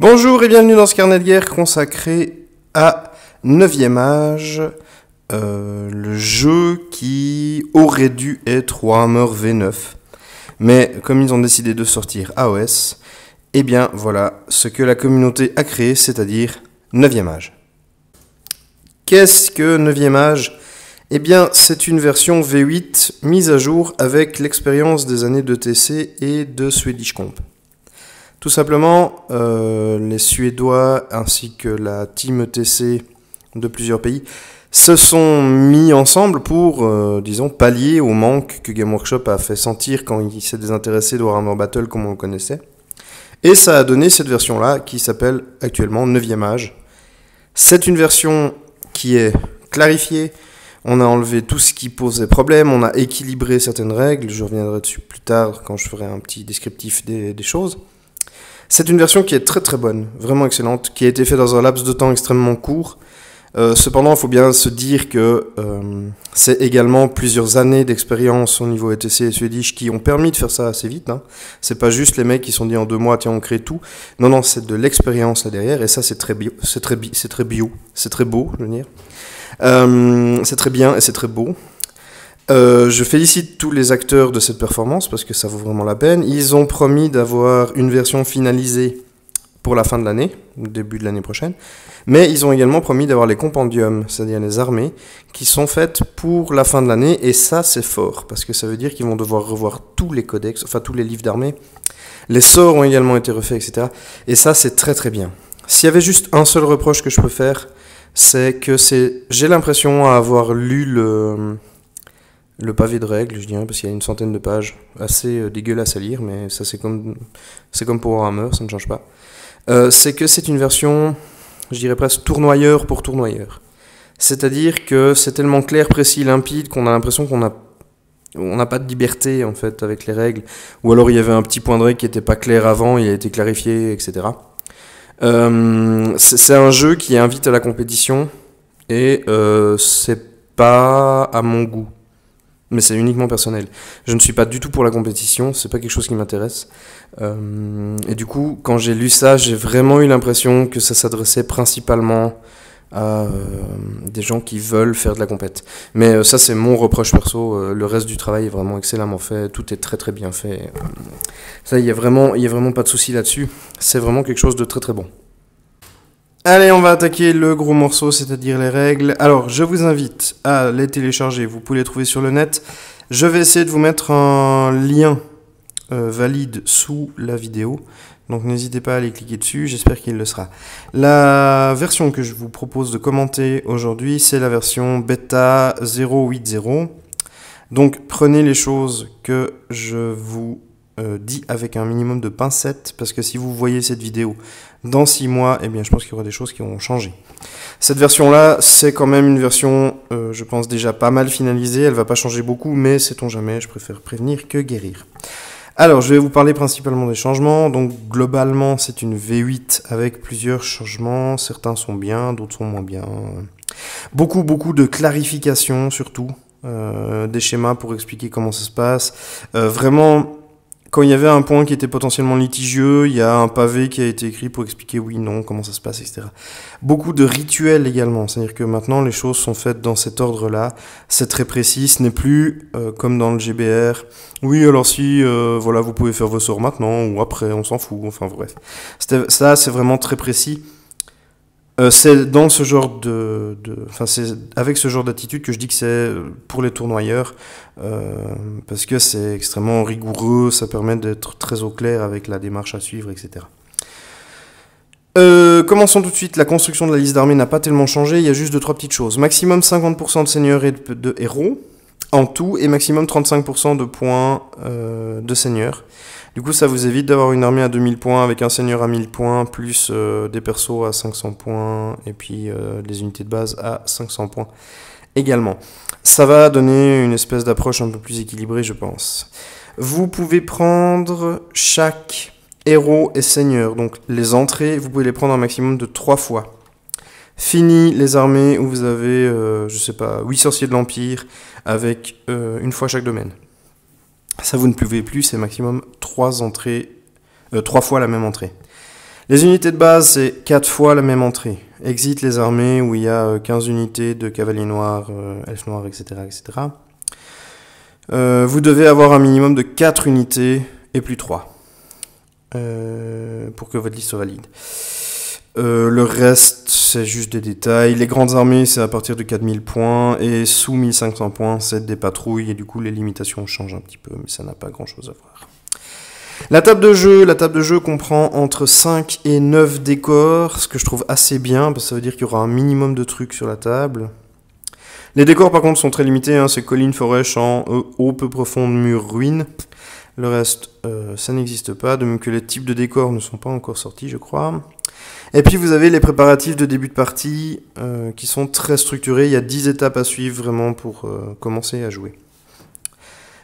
Bonjour et bienvenue dans ce carnet de guerre consacré à 9e âge, euh, le jeu qui aurait dû être Warhammer V9. Mais comme ils ont décidé de sortir AOS, eh bien voilà ce que la communauté a créé, c'est-à-dire 9e âge. Qu'est-ce que 9e âge Eh bien c'est une version V8 mise à jour avec l'expérience des années de TC et de Swedish Comp. Tout simplement, euh, les Suédois ainsi que la team ETC de plusieurs pays se sont mis ensemble pour, euh, disons, pallier au manque que Game Workshop a fait sentir quand il s'est désintéressé de Warhammer Battle comme on le connaissait. Et ça a donné cette version-là qui s'appelle actuellement Neuvième âge. C'est une version qui est clarifiée, on a enlevé tout ce qui posait problème, on a équilibré certaines règles, je reviendrai dessus plus tard quand je ferai un petit descriptif des choses. C'est une version qui est très très bonne, vraiment excellente, qui a été faite dans un laps de temps extrêmement court. Euh, cependant, il faut bien se dire que euh, c'est également plusieurs années d'expérience au niveau ETC et Swedish qui ont permis de faire ça assez vite. Hein. C'est pas juste les mecs qui sont dit en deux mois, tiens, on crée tout. Non, non, c'est de l'expérience là derrière et ça, c'est très bio, c'est très, très bio, c'est très beau, je veux dire. Euh, c'est très bien et c'est très beau. Euh, je félicite tous les acteurs de cette performance parce que ça vaut vraiment la peine. Ils ont promis d'avoir une version finalisée pour la fin de l'année, début de l'année prochaine. Mais ils ont également promis d'avoir les compendiums, c'est-à-dire les armées, qui sont faites pour la fin de l'année. Et ça, c'est fort, parce que ça veut dire qu'ils vont devoir revoir tous les codex, enfin tous les livres d'armée. Les sorts ont également été refaits, etc. Et ça, c'est très très bien. S'il y avait juste un seul reproche que je peux faire, c'est que c'est, j'ai l'impression à avoir lu le, le pavé de règles, je dirais, parce qu'il y a une centaine de pages, assez euh, dégueulasses à lire, mais ça c'est comme, c'est comme pour Warhammer, ça ne change pas. Euh, c'est que c'est une version, je dirais presque tournoyeur pour tournoyeur. C'est-à-dire que c'est tellement clair, précis, limpide qu'on a l'impression qu'on a n'a pas de liberté en fait avec les règles. Ou alors il y avait un petit point de règle qui n'était pas clair avant, il a été clarifié, etc. Euh, c'est un jeu qui invite à la compétition et c'est pas à mon goût mais c'est uniquement personnel. Je ne suis pas du tout pour la compétition, c'est pas quelque chose qui m'intéresse. Euh, et du coup, quand j'ai lu ça, j'ai vraiment eu l'impression que ça s'adressait principalement à euh, des gens qui veulent faire de la compète. Mais euh, ça, c'est mon reproche perso. Euh, le reste du travail est vraiment excellemment fait, tout est très très bien fait. Ça, il y a, vraiment, y a vraiment pas de souci là-dessus. C'est vraiment quelque chose de très très bon. Allez, on va attaquer le gros morceau, c'est-à-dire les règles. Alors, je vous invite à les télécharger, vous pouvez les trouver sur le net. Je vais essayer de vous mettre un lien euh, valide sous la vidéo, donc n'hésitez pas à aller cliquer dessus, j'espère qu'il le sera. La version que je vous propose de commenter aujourd'hui, c'est la version bêta 0.8.0. Donc prenez les choses que je vous euh, dit avec un minimum de pincettes, parce que si vous voyez cette vidéo dans 6 mois, eh bien, je pense qu'il y aura des choses qui vont changé. Cette version-là, c'est quand même une version, euh, je pense, déjà pas mal finalisée. Elle va pas changer beaucoup, mais sait-on jamais, je préfère prévenir que guérir. Alors, je vais vous parler principalement des changements. Donc, globalement, c'est une V8 avec plusieurs changements. Certains sont bien, d'autres sont moins bien. Beaucoup, beaucoup de clarifications, surtout. Euh, des schémas pour expliquer comment ça se passe. vraiment quand il y avait un point qui était potentiellement litigieux, il y a un pavé qui a été écrit pour expliquer oui, non, comment ça se passe, etc. Beaucoup de rituels également, c'est-à-dire que maintenant les choses sont faites dans cet ordre-là, c'est très précis, ce n'est plus euh, comme dans le GBR, oui alors si, euh, voilà, vous pouvez faire vos sorts maintenant ou après, on s'en fout, enfin bref. Ça c'est vraiment très précis euh, c'est dans ce genre de, c'est avec ce genre d'attitude que je dis que c'est euh, pour les tournoyeurs euh, parce que c'est extrêmement rigoureux, ça permet d'être très au clair avec la démarche à suivre, etc. commençons tout de suite, la construction de la liste d'armée n'a pas tellement changé, il y a juste deux trois petites choses. Maximum 50% de seigneurs et de, héros en tout et maximum 35% de points de seigneurs. Du coup, ça vous évite d'avoir une armée à 2000 points avec un seigneur à 1000 points, plus euh, des persos à 500 points, et puis euh, des unités de base à 500 points également. Ça va donner une espèce d'approche un peu plus équilibrée, je pense. Vous pouvez prendre chaque héros et seigneur. Donc les entrées, vous pouvez les prendre un maximum de 3 fois. Fini les armées où vous avez, euh, je sais pas, 8 sorciers de l'Empire avec une fois chaque domaine. Ça, vous ne pouvez plus, c'est maximum 3 entrées, euh, fois la même entrée. Les unités de base, c'est 4 fois la même entrée. Exit les armées où il y a 15 euh, unités de cavaliers noirs, euh, elfes noirs, etc. etc. vous devez avoir un minimum de 4 unités et plus 3 pour que votre liste soit valide. Euh, le reste, c'est juste des détails. Les grandes armées, c'est à partir de 4000 points, et sous 1500 points, c'est des patrouilles, et du coup, les limitations changent un petit peu, mais ça n'a pas grand-chose à voir. La table de jeu, la table de jeu comprend entre 5 et 9 décors, ce que je trouve assez bien, parce que ça veut dire qu'il y aura un minimum de trucs sur la table. Les décors par contre sont très limités, hein. c'est collines, forêt champs, euh, eau, peu profonde, murs, ruines. Le reste, euh, ça n'existe pas, de même que les types de décors ne sont pas encore sortis, je crois. Et puis vous avez les préparatifs de début de partie euh, qui sont très structurés. Il y a 10 étapes à suivre vraiment pour euh, commencer à jouer.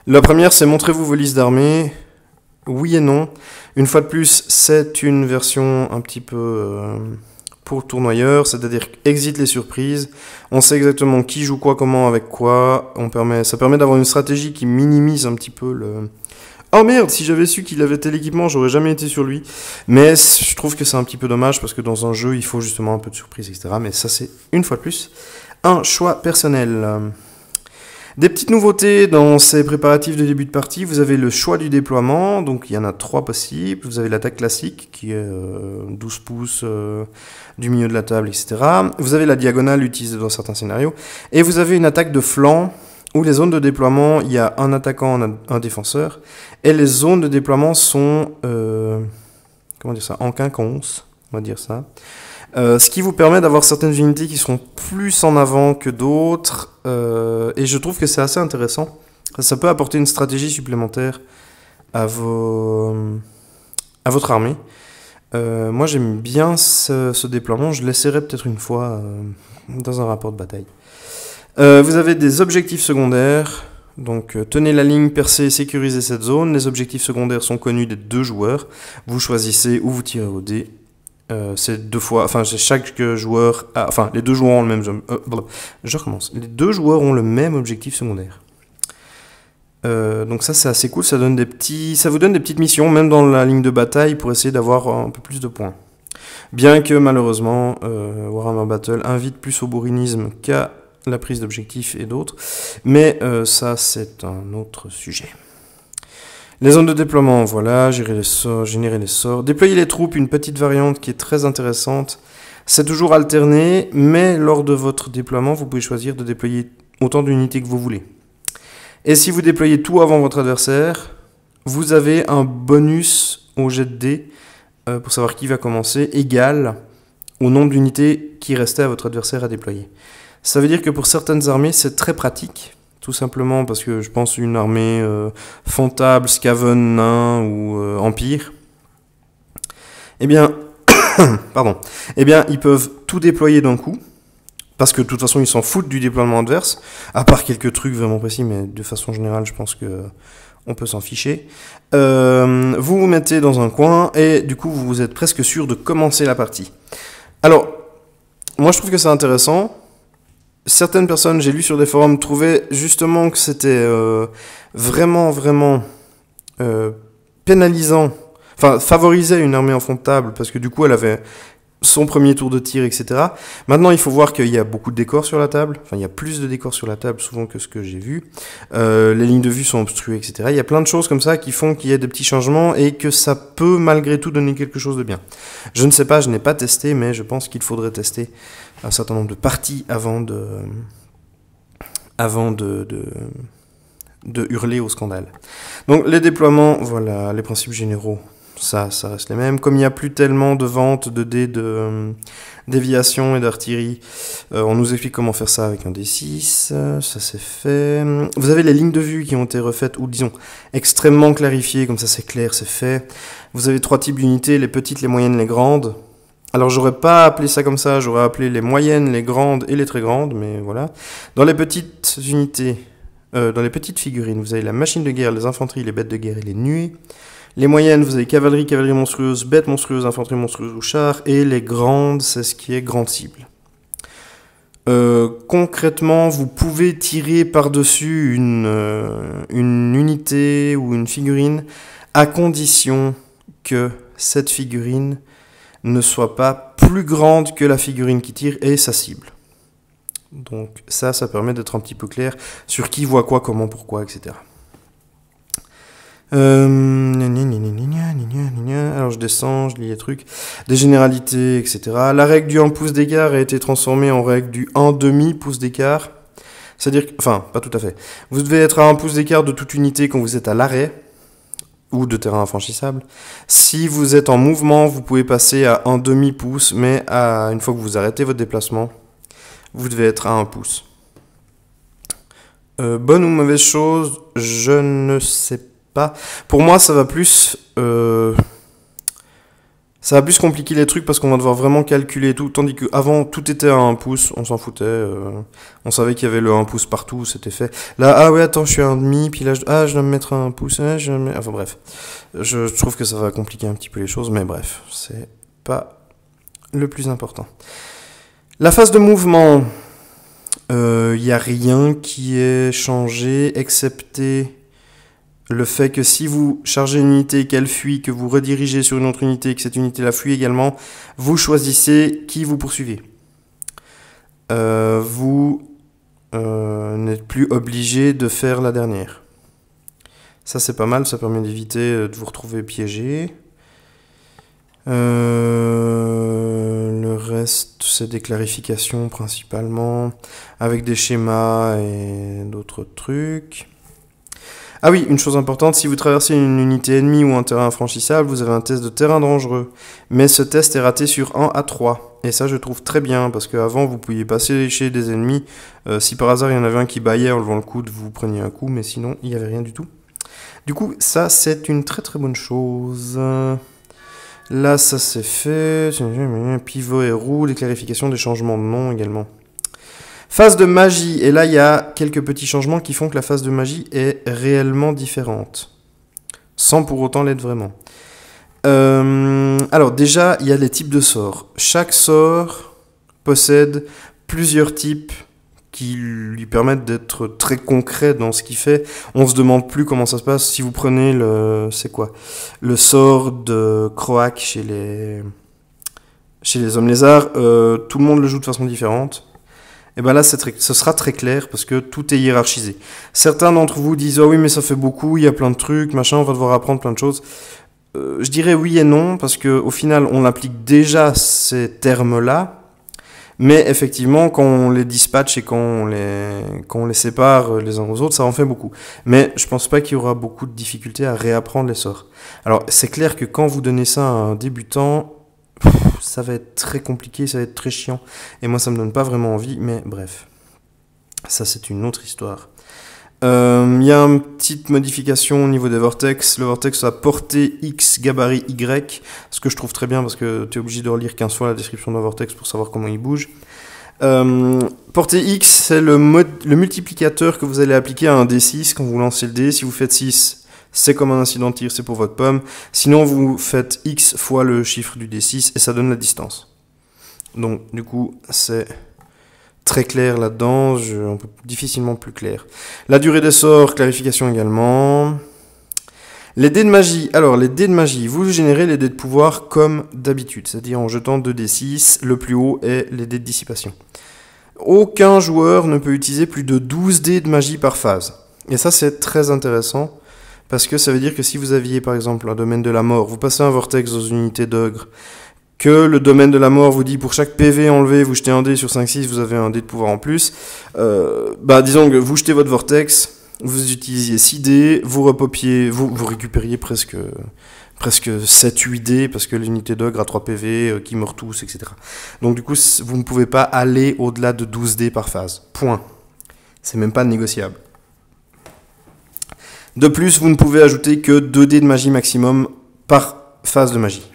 La première, c'est montrez-vous vos listes d'armées. Oui et non. Une fois de plus, c'est une version un petit peu pour tournoyeur, c'est-à-dire exit les surprises. On sait exactement qui joue quoi, comment, avec quoi. On permet, ça permet d'avoir une stratégie qui minimise un petit peu le, Oh merde, si j'avais su qu'il avait tel équipement, j'aurais jamais été sur lui. Mais je trouve que c'est un petit peu dommage parce que dans un jeu, il faut justement un peu de surprise, etc. Mais ça, c'est une fois de plus un choix personnel. Des petites nouveautés dans ces préparatifs de début de partie, vous avez le choix du déploiement, donc il y en a trois possibles. Vous avez l'attaque classique qui est 12 euh, pouces euh, du milieu de la table, etc. Vous avez la diagonale utilisée dans certains scénarios. Et vous avez une attaque de flanc où les zones de déploiement, il y a un attaquant, un, défenseur, et les zones de déploiement sont, euh, comment dire ça, en quinconce, on va dire ça. Euh, ce qui vous permet d'avoir certaines unités qui seront plus en avant que d'autres, euh, et je trouve que c'est assez intéressant. Ça peut apporter une stratégie supplémentaire à, votre armée. moi j'aime bien ce, ce, déploiement, je l'essaierai peut-être une fois dans un rapport de bataille. Euh, vous avez des objectifs secondaires. Donc euh, tenez la ligne, percez, sécurisez cette zone. Les objectifs secondaires sont connus des deux joueurs. Vous choisissez où vous tirez au dé. Euh, c'est deux fois, enfin c'est chaque joueur, enfin les deux joueurs ont le même, je recommence. Les deux joueurs ont le même objectif secondaire. donc ça c'est assez cool, ça donne des petits, ça vous donne des petites missions même dans la ligne de bataille pour essayer d'avoir un peu plus de points. Bien que malheureusement Warhammer Battle invite plus au bourrinisme qu'à la prise d'objectifs et d'autres. Mais euh, ça, c'est un autre sujet. Les zones de déploiement, voilà, gérer les sorts, générer les sorts. Déployer les troupes, une petite variante qui est très intéressante. C'est toujours alterné, mais lors de votre déploiement, vous pouvez choisir de déployer autant d'unités que vous voulez. Et si vous déployez tout avant votre adversaire, vous avez un bonus au jet de euh, pour savoir qui va commencer, égal au nombre d'unités qui restaient à votre adversaire à déployer. Ça veut dire que pour certaines armées, c'est très pratique, tout simplement parce que je pense une armée euh, Fontable, fantable, scaven, nain ou euh, empire. Eh bien, pardon. Eh bien, ils peuvent tout déployer d'un coup. Parce que de toute façon, ils s'en foutent du déploiement adverse, à part quelques trucs vraiment précis, mais de façon générale, je pense que on peut s'en ficher. Euh, vous vous mettez dans un coin et du coup, vous êtes presque sûr de commencer la partie. Alors, moi, je trouve que c'est intéressant certaines personnes, j'ai lu sur des forums, trouvaient justement que c'était euh, vraiment, vraiment euh, pénalisant, enfin, favorisait une armée en de table, parce que du coup, elle avait son premier tour de tir, etc. Maintenant, il faut voir qu'il y a beaucoup de décors sur la table. Enfin, il y a plus de décors sur la table souvent que ce que j'ai vu. Euh, les lignes de vue sont obstruées, etc. Il y a plein de choses comme ça qui font qu'il y a des petits changements et que ça peut malgré tout donner quelque chose de bien. Je ne sais pas, je n'ai pas testé, mais je pense qu'il faudrait tester un certain nombre de parties avant de, avant de, de, hurler au scandale. Donc les déploiements, voilà, les principes généraux, ça, ça reste les mêmes. Comme il n'y a plus tellement de ventes de dés de euh, déviation et d'artillerie, euh, on nous explique comment faire ça avec un D6. Euh, ça c'est fait. Vous avez les lignes de vue qui ont été refaites, ou disons extrêmement clarifiées, comme ça c'est clair, c'est fait. Vous avez trois types d'unités, les petites, les moyennes, les grandes. Alors j'aurais pas appelé ça comme ça, j'aurais appelé les moyennes, les grandes et les très grandes, mais voilà. Dans les petites unités, euh, dans les petites figurines, vous avez la machine de guerre, les infanteries, les bêtes de guerre et les nuées. Les moyennes, vous avez cavalerie, cavalerie monstrueuse, bêtes monstrueuses, infanterie monstrueuse ou char. Et les grandes, c'est ce qui est grande cible. Euh, concrètement, vous pouvez tirer par-dessus euh, une unité ou une figurine à condition que cette figurine ne soit pas plus grande que la figurine qui tire et sa cible. Donc ça, ça permet d'être un petit peu clair sur qui voit quoi, comment, pourquoi, etc. Euh, Alors je descends, je lis les trucs, des généralités, etc. La règle du 1 pouce d'écart a été transformée en règle du 1 demi pouce d'écart. C'est-à-dire, que... enfin, pas tout à fait. Vous devez être à 1 pouce d'écart de toute unité quand vous êtes à l'arrêt ou de terrain infranchissable. Si vous êtes en mouvement, vous pouvez passer à un demi-pouce, mais à, une fois que vous arrêtez votre déplacement, vous devez être à un pouce. Euh, bonne ou mauvaise chose, je ne sais pas. Pour moi, ça va plus... Euh, ça va plus compliquer les trucs parce qu'on va devoir vraiment calculer tout, tandis que avant tout était à 1 pouce, on s'en foutait, euh, on savait qu'il y avait le un pouce partout, c'était fait. Là, ah ouais, attends, je suis à 1,5, puis là, je, ah, je dois me mettre un pouce, ah, je enfin bref. Je trouve que ça va compliquer un petit peu les choses, mais bref, c'est pas le plus important. La phase de mouvement, il euh, n'y a rien qui est changé, excepté le fait que si vous chargez une unité et qu'elle fuit, que vous redirigez sur une autre unité et que cette unité la fuit également, vous choisissez qui vous poursuivez. Euh, vous euh, n'êtes plus obligé de faire la dernière. Ça c'est pas mal, ça permet d'éviter euh, de vous retrouver piégé. le reste, c'est des clarifications principalement, avec des schémas et d'autres trucs. Ah oui, une chose importante, si vous traversez une unité ennemie ou un terrain infranchissable, vous avez un test de terrain dangereux. Mais ce test est raté sur 1 à 3. Et ça, je trouve très bien, parce qu'avant, vous pouviez passer chez des ennemis. Euh, si par hasard, il y en avait un qui baillait en levant le coude, vous preniez un coup, mais sinon, il n'y avait rien du tout. Du coup, ça, c'est une très très bonne chose. Là, ça c'est fait. Pivot et roue, les clarifications des changements de nom également. Phase de magie, et là il y a quelques petits changements qui font que la phase de magie est réellement différente, sans pour autant l'être vraiment. Euh, alors déjà, il y a des types de sorts. Chaque sort possède plusieurs types qui lui permettent d'être très concret dans ce qu'il fait. On ne se demande plus comment ça se passe. Si vous prenez le, c'est quoi, le sort de Croac chez les, chez les hommes lézards, euh, tout le monde le joue de façon différente et eh bien là, très, ce sera très clair parce que tout est hiérarchisé. Certains d'entre vous disent, ah oui, mais ça fait beaucoup, il y a plein de trucs, machin, on va devoir apprendre plein de choses. Euh, je dirais oui et non parce que au final, on applique déjà ces termes-là. Mais effectivement, quand on les dispatche et quand on les, quand on les sépare les uns aux autres, ça en fait beaucoup. Mais je pense pas qu'il y aura beaucoup de difficultés à réapprendre les sorts. Alors, c'est clair que quand vous donnez ça à un débutant, ça va être très compliqué, ça va être très chiant. Et moi, ça me donne pas vraiment envie, mais bref. Ça, c'est une autre histoire. Il euh, y a une petite modification au niveau des vortex. Le vortex a portée X, gabarit Y, ce que je trouve très bien parce que tu es obligé de relire 15 fois la description d'un vortex pour savoir comment il bouge. Euh, portée X, c'est le, le multiplicateur que vous allez appliquer à un D6 quand vous lancez le D. Si vous faites 6, c'est comme un incident de tir, c'est pour votre pomme. Sinon, vous faites x fois le chiffre du D6 et ça donne la distance. Donc, du coup, c'est très clair là-dedans, difficilement plus clair. La durée des sorts, clarification également. Les dés de magie. Alors, les dés de magie, vous générez les dés de pouvoir comme d'habitude, c'est-à-dire en jetant 2d6, le plus haut est les dés de dissipation. Aucun joueur ne peut utiliser plus de 12 dés de magie par phase. Et ça, c'est très intéressant parce que ça veut dire que si vous aviez par exemple un domaine de la mort, vous passez un vortex aux unités d'ogre, que le domaine de la mort vous dit pour chaque PV enlevé, vous jetez un dé sur 5-6, vous avez un dé de pouvoir en plus, euh, bah disons que vous jetez votre vortex, vous utilisiez 6 dés, vous repopiez, vous, récupériez presque presque 7-8 dés parce que l'unité d'ogre a 3 PV euh, qui meurt tous, etc. Donc du coup, vous ne pouvez pas aller au-delà de 12 dés par phase. Point. C'est même pas négociable. De plus, vous ne pouvez ajouter que 2 dés de magie maximum par phase de magie.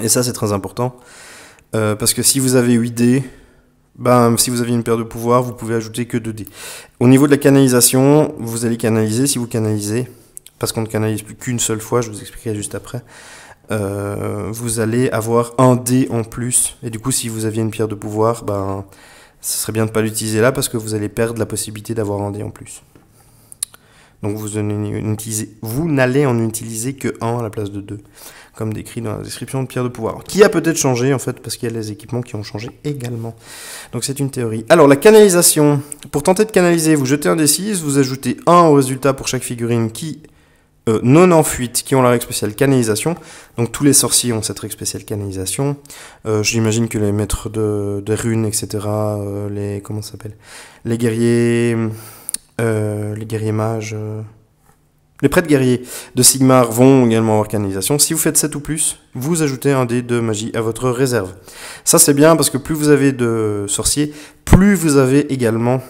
Et ça, c'est très important. Euh, parce que si vous avez 8 dés, ben, si vous avez une paire de pouvoir, vous pouvez ajouter que 2 dés. Au niveau de la canalisation, vous allez canaliser si vous canalisez, parce qu'on ne canalise plus qu'une seule fois, je vous expliquerai juste après. Euh, vous allez avoir un dé en plus, et du coup, si vous aviez une pierre de pouvoir, ben, ce serait bien de ne pas l'utiliser là parce que vous allez perdre la possibilité d'avoir un dé en plus. Donc vous, n'allez en, utiliser que 1 à la place de 2, comme décrit dans la description de Pierre de Pouvoir, qui a peut-être changé en fait, parce qu'il y a les équipements qui ont changé également. Donc c'est une théorie. Alors la canalisation, pour tenter de canaliser, vous jetez un des 6, vous ajoutez un au résultat pour chaque figurine qui euh, non en fuite qui ont la règle spéciale canalisation. Donc tous les sorciers ont cette règle spéciale canalisation. Euh, J'imagine que les maîtres de, runes, etc., euh, les comment s'appelle, les guerriers, euh, les guerriers mages. Les euh. Les prêtres guerriers de Sigmar vont également avoir canalisation. Si vous faites 7 ou plus, vous ajoutez un dé de magie à votre réserve. Ça c'est bien parce que plus vous avez de sorciers, plus vous avez également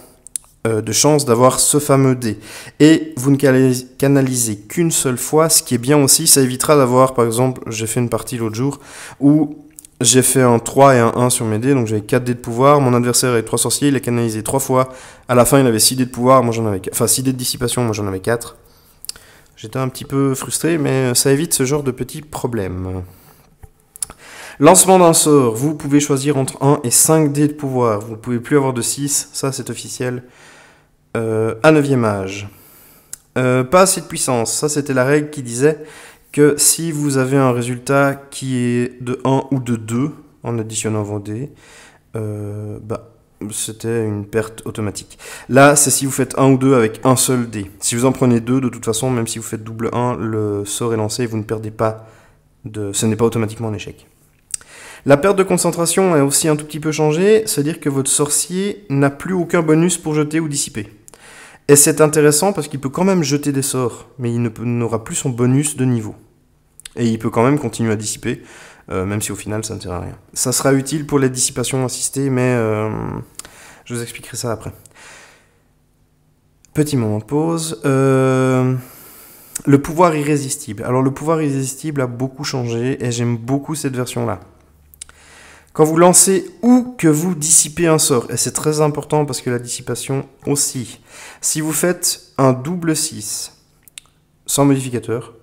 euh, de chances d'avoir ce fameux dé. Et vous ne canalisez qu'une seule fois, ce qui est bien aussi, ça évitera d'avoir, par exemple, j'ai fait une partie l'autre jour, où j'ai fait un 3 et un 1 sur mes dés, donc j'avais 4 dés de pouvoir. Mon adversaire avait 3 sorciers, il a canalisé 3 fois. À la fin, il avait 6 dés de pouvoir, moi j'en avais Enfin, 6 dés de dissipation, moi j'en avais 4. J'étais un petit peu frustré, mais ça évite ce genre de petits problèmes. Lancement d'un sort, vous pouvez choisir entre 1 et 5 dés de pouvoir. Vous ne pouvez plus avoir de 6, ça c'est officiel. Euh, à 9e âge. Euh, pas assez de puissance, ça c'était la règle qui disait que si vous avez un résultat qui est de 1 ou de 2 en additionnant vos dés, euh, bah, c'était une perte automatique. Là, c'est si vous faites 1 ou 2 avec un seul dé. Si vous en prenez 2, de toute façon, même si vous faites double 1, le sort est lancé et vous ne perdez pas de... Ce n'est pas automatiquement un échec. La perte de concentration est aussi un tout petit peu changé, c'est-à-dire que votre sorcier n'a plus aucun bonus pour jeter ou dissiper. Et c'est intéressant parce qu'il peut quand même jeter des sorts, mais il n'aura plus son bonus de niveau. Et il peut quand même continuer à dissiper, euh, même si au final ça ne sert à rien. Ça sera utile pour les dissipations assistées, mais euh, je vous expliquerai ça après. Petit moment de pause. Euh, le pouvoir irrésistible. Alors le pouvoir irrésistible a beaucoup changé et j'aime beaucoup cette version-là. Quand vous lancez ou que vous dissipez un sort, et c'est très important parce que la dissipation aussi, si vous faites un double 6 sans modificateur,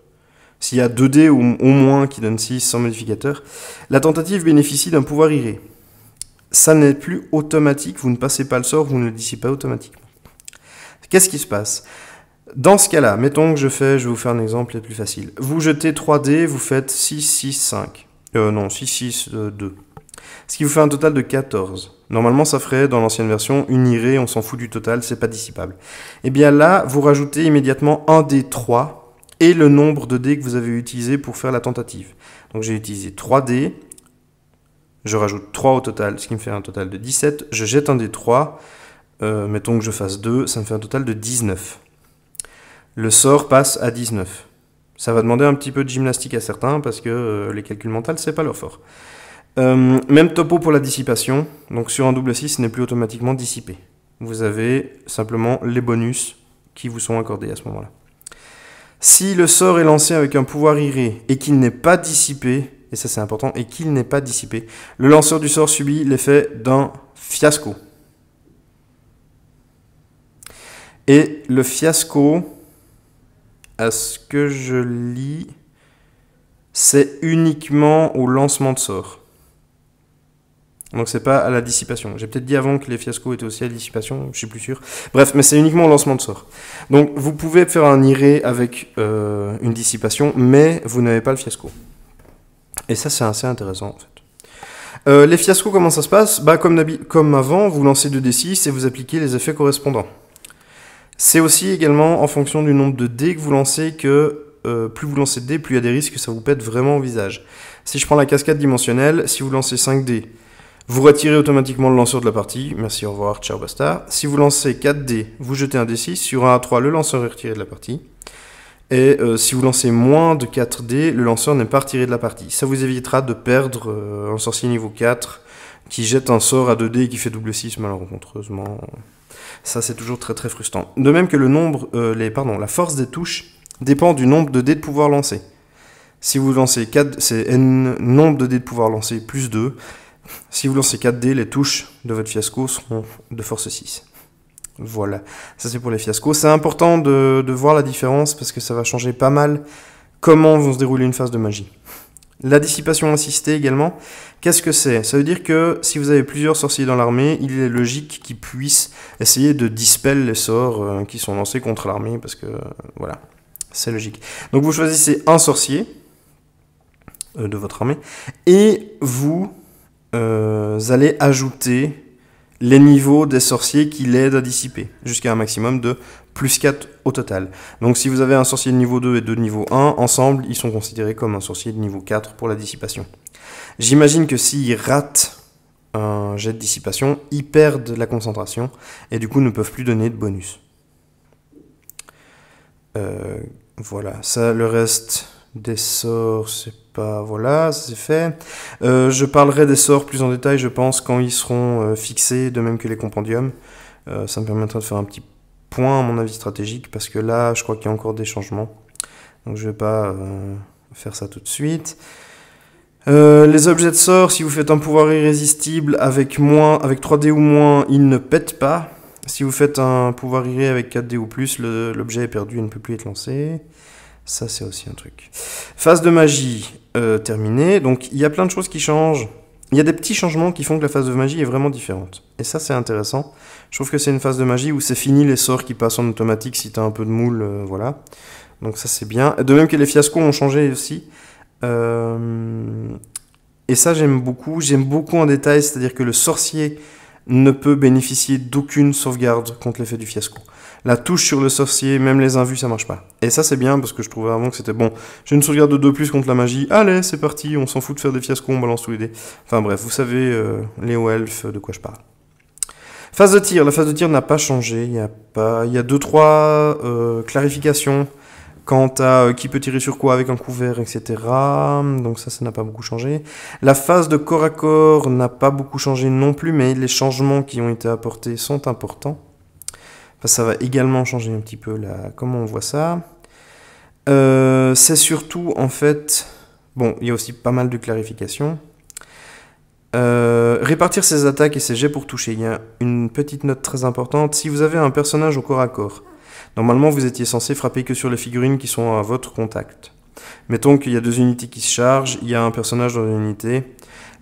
s'il y a 2 dés ou au moins qui donnent 6 sans modificateur, la tentative bénéficie d'un pouvoir iré. Ça n'est plus automatique, vous ne passez pas le sort, vous ne le dissipez pas automatiquement. Qu'est-ce qui se passe Dans ce cas-là, mettons que je fais, je vais vous faire un exemple le plus facile. Vous jetez 3 dés, vous faites 6, 6, 5. Euh, non, 6, 6, 2. Ce qui vous fait un total de 14. Normalement, ça ferait, dans l'ancienne version, une irée, on s'en fout du total, c'est pas dissipable. Et eh bien là, vous rajoutez immédiatement un d 3 et le nombre de dés que vous avez utilisé pour faire la tentative. Donc j'ai utilisé 3 dés, je rajoute 3 au total, ce qui me fait un total de 17, je jette un d 3, euh, mettons que je fasse 2, ça me fait un total de 19. Le sort passe à 19. Ça va demander un petit peu de gymnastique à certains, parce que euh, les calculs mentaux, c'est pas leur fort. Euh, même topo pour la dissipation. Donc sur un double 6, ce n'est plus automatiquement dissipé. Vous avez simplement les bonus qui vous sont accordés à ce moment-là. Si le sort est lancé avec un pouvoir irré et qu'il n'est pas dissipé, et ça c'est important, et qu'il n'est pas dissipé, le lanceur du sort subit l'effet d'un fiasco. Et le fiasco, à ce que je lis, c'est uniquement au lancement de sort. Donc c'est pas à la dissipation. J'ai peut-être dit avant que les fiascos étaient aussi à la dissipation, je suis plus sûr. Bref, mais c'est uniquement au lancement de sort. Donc vous pouvez faire un iré avec euh, une dissipation, mais vous n'avez pas le fiasco. Et ça c'est assez intéressant en fait. Euh, les fiascos, comment ça se passe bah, comme, comme avant, vous lancez 2d6 et vous appliquez les effets correspondants. C'est aussi également en fonction du nombre de dés que vous lancez que euh, plus vous lancez de dés, plus il y a des risques que ça vous pète vraiment au visage. Si je prends la cascade dimensionnelle, si vous lancez 5 dés, vous retirez automatiquement le lanceur de la partie. Merci, au revoir, ciao, basta. Si vous lancez 4 dés, vous jetez un D6. Sur un A3, le lanceur est retiré de la partie. Et euh, si vous lancez moins de 4 dés, le lanceur n'est pas retiré de la partie. Ça vous évitera de perdre euh, un sorcier niveau 4 qui jette un sort à 2 dés et qui fait double 6 malencontreusement. Ça c'est toujours très très frustrant. De même que le nombre, euh, les, pardon, la force des touches dépend du nombre de dés de pouvoir lancer. Si vous lancez 4, c'est n nombre de dés de pouvoir lancer plus 2. Si vous lancez 4 d les touches de votre fiasco seront de force 6. Voilà, ça c'est pour les fiascos. C'est important de, voir la différence parce que ça va changer pas mal comment vont se dérouler une phase de magie. La dissipation assistée également, qu'est-ce que c'est Ça veut dire que si vous avez plusieurs sorciers dans l'armée, il est logique qu'ils puissent essayer de dispel les sorts euh, qui sont lancés contre l'armée parce que euh, voilà, c'est logique. Donc vous choisissez un sorcier euh, de votre armée et vous vous euh, allez ajouter les niveaux des sorciers qui l'aident à dissiper, jusqu'à un maximum de plus 4 au total. Donc si vous avez un sorcier de niveau 2 et deux de niveau 1, ensemble, ils sont considérés comme un sorcier de niveau 4 pour la dissipation. J'imagine que s'ils ratent un jet de dissipation, ils perdent la concentration et du coup ne peuvent plus donner de bonus. Euh, voilà, ça, le reste, des sorts, c'est pas... Voilà, c'est fait. Euh, je parlerai des sorts plus en détail, je pense, quand ils seront euh, fixés, de même que les compendiums. Euh, ça me permettra de faire un petit point, à mon avis, stratégique, parce que là, je crois qu'il y a encore des changements. Donc je vais pas faire ça tout de suite. les objets de sort, si vous faites un pouvoir irrésistible avec, moins, avec 3D ou moins, ils ne pètent pas. Si vous faites un pouvoir irré avec 4D ou plus, l'objet est perdu et ne peut plus être lancé. Ça, c'est aussi un truc. Phase de magie euh, terminée. Donc, il y a plein de choses qui changent. Il y a des petits changements qui font que la phase de magie est vraiment différente. Et ça, c'est intéressant. Je trouve que c'est une phase de magie où c'est fini les sorts qui passent en automatique si t'as un peu de moule, euh, voilà. Donc ça, c'est bien. De même que les fiascos ont changé aussi. Euh, et ça, j'aime beaucoup. J'aime beaucoup en détail, c'est-à-dire que le sorcier ne peut bénéficier d'aucune sauvegarde contre l'effet du fiasco. La touche sur le sorcier, même les invus, ça marche pas. Et ça, c'est bien parce que je trouvais avant que c'était bon. J'ai une sauvegarde de 2 plus contre la magie. Allez, c'est parti, on s'en fout de faire des fiascos, on balance tous les dés. Enfin bref, vous savez, euh, les Léo Elf, de quoi je parle. Phase de tir, la phase de tir n'a pas changé. Il y a pas, il y deux trois euh, clarifications Quant à euh, qui peut tirer sur quoi avec un couvert, etc. Donc ça, ça n'a pas beaucoup changé. La phase de corps à corps n'a pas beaucoup changé non plus, mais les changements qui ont été apportés sont importants. ça va également changer un petit peu la, comment on voit ça. Euh, c'est surtout en fait, bon, il y a aussi pas mal de clarifications. Euh, répartir ses attaques et ses jets pour toucher. Il y a une petite note très importante. Si vous avez un personnage au corps à corps, Normalement, vous étiez censé frapper que sur les figurines qui sont à votre contact. Mettons qu'il y a deux unités qui se chargent, il y a un personnage dans une unité.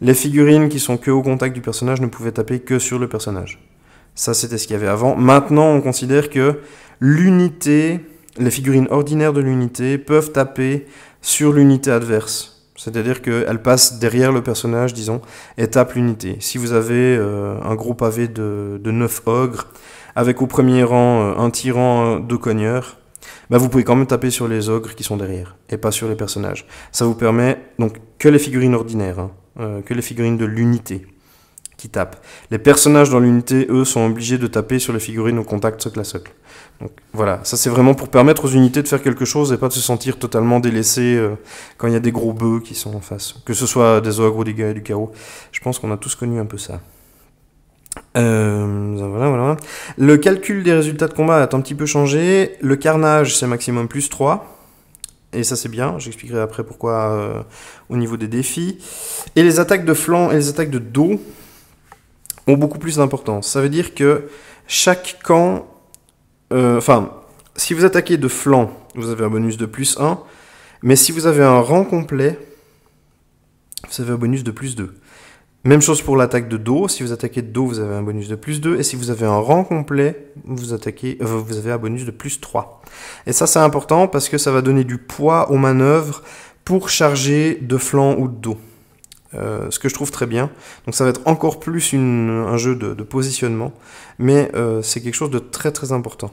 Les figurines qui sont que au contact du personnage ne pouvaient taper que sur le personnage. Ça, c'était ce qu'il y avait avant. Maintenant, on considère que l'unité, les figurines ordinaires de l'unité peuvent taper sur l'unité adverse. C'est-à-dire qu'elles passent derrière le personnage, disons, et tape l'unité. Si vous avez euh, un gros pavé de, de 9 ogres, avec au premier rang euh, un tyran, euh, de cogneurs, bah vous pouvez quand même taper sur les ogres qui sont derrière et pas sur les personnages. Ça vous permet donc que les figurines ordinaires, hein, euh, que les figurines de l'unité qui tapent. Les personnages dans l'unité, eux, sont obligés de taper sur les figurines au contact socle à socle. Donc voilà, ça c'est vraiment pour permettre aux unités de faire quelque chose et pas de se sentir totalement délaissé quand il y a des gros bœufs qui sont en face. Que ce soit des ogres ou des gars du chaos. Je pense qu'on a tous connu un peu ça. Euh, Le calcul des résultats de combat a un petit peu changé. Le carnage, c'est maximum plus 3. Et ça, c'est bien. J'expliquerai après pourquoi euh, au niveau des défis. Et les attaques de flanc et les attaques de dos ont beaucoup plus d'importance. Ça veut dire que chaque camp. Euh, enfin, si vous attaquez de flanc, vous avez un bonus de plus 1. Mais si vous avez un rang complet, vous avez un bonus de plus 2. Même chose pour l'attaque de dos. Si vous attaquez de dos, vous avez un bonus de plus 2. Et si vous avez un rang complet, vous, attaquez, euh, vous avez un bonus de plus 3. Et ça, c'est important parce que ça va donner du poids aux manœuvres pour charger de flanc ou de dos. Euh, ce que je trouve très bien. Donc ça va être encore plus un jeu de, positionnement. Mais euh, c'est quelque chose de très très important.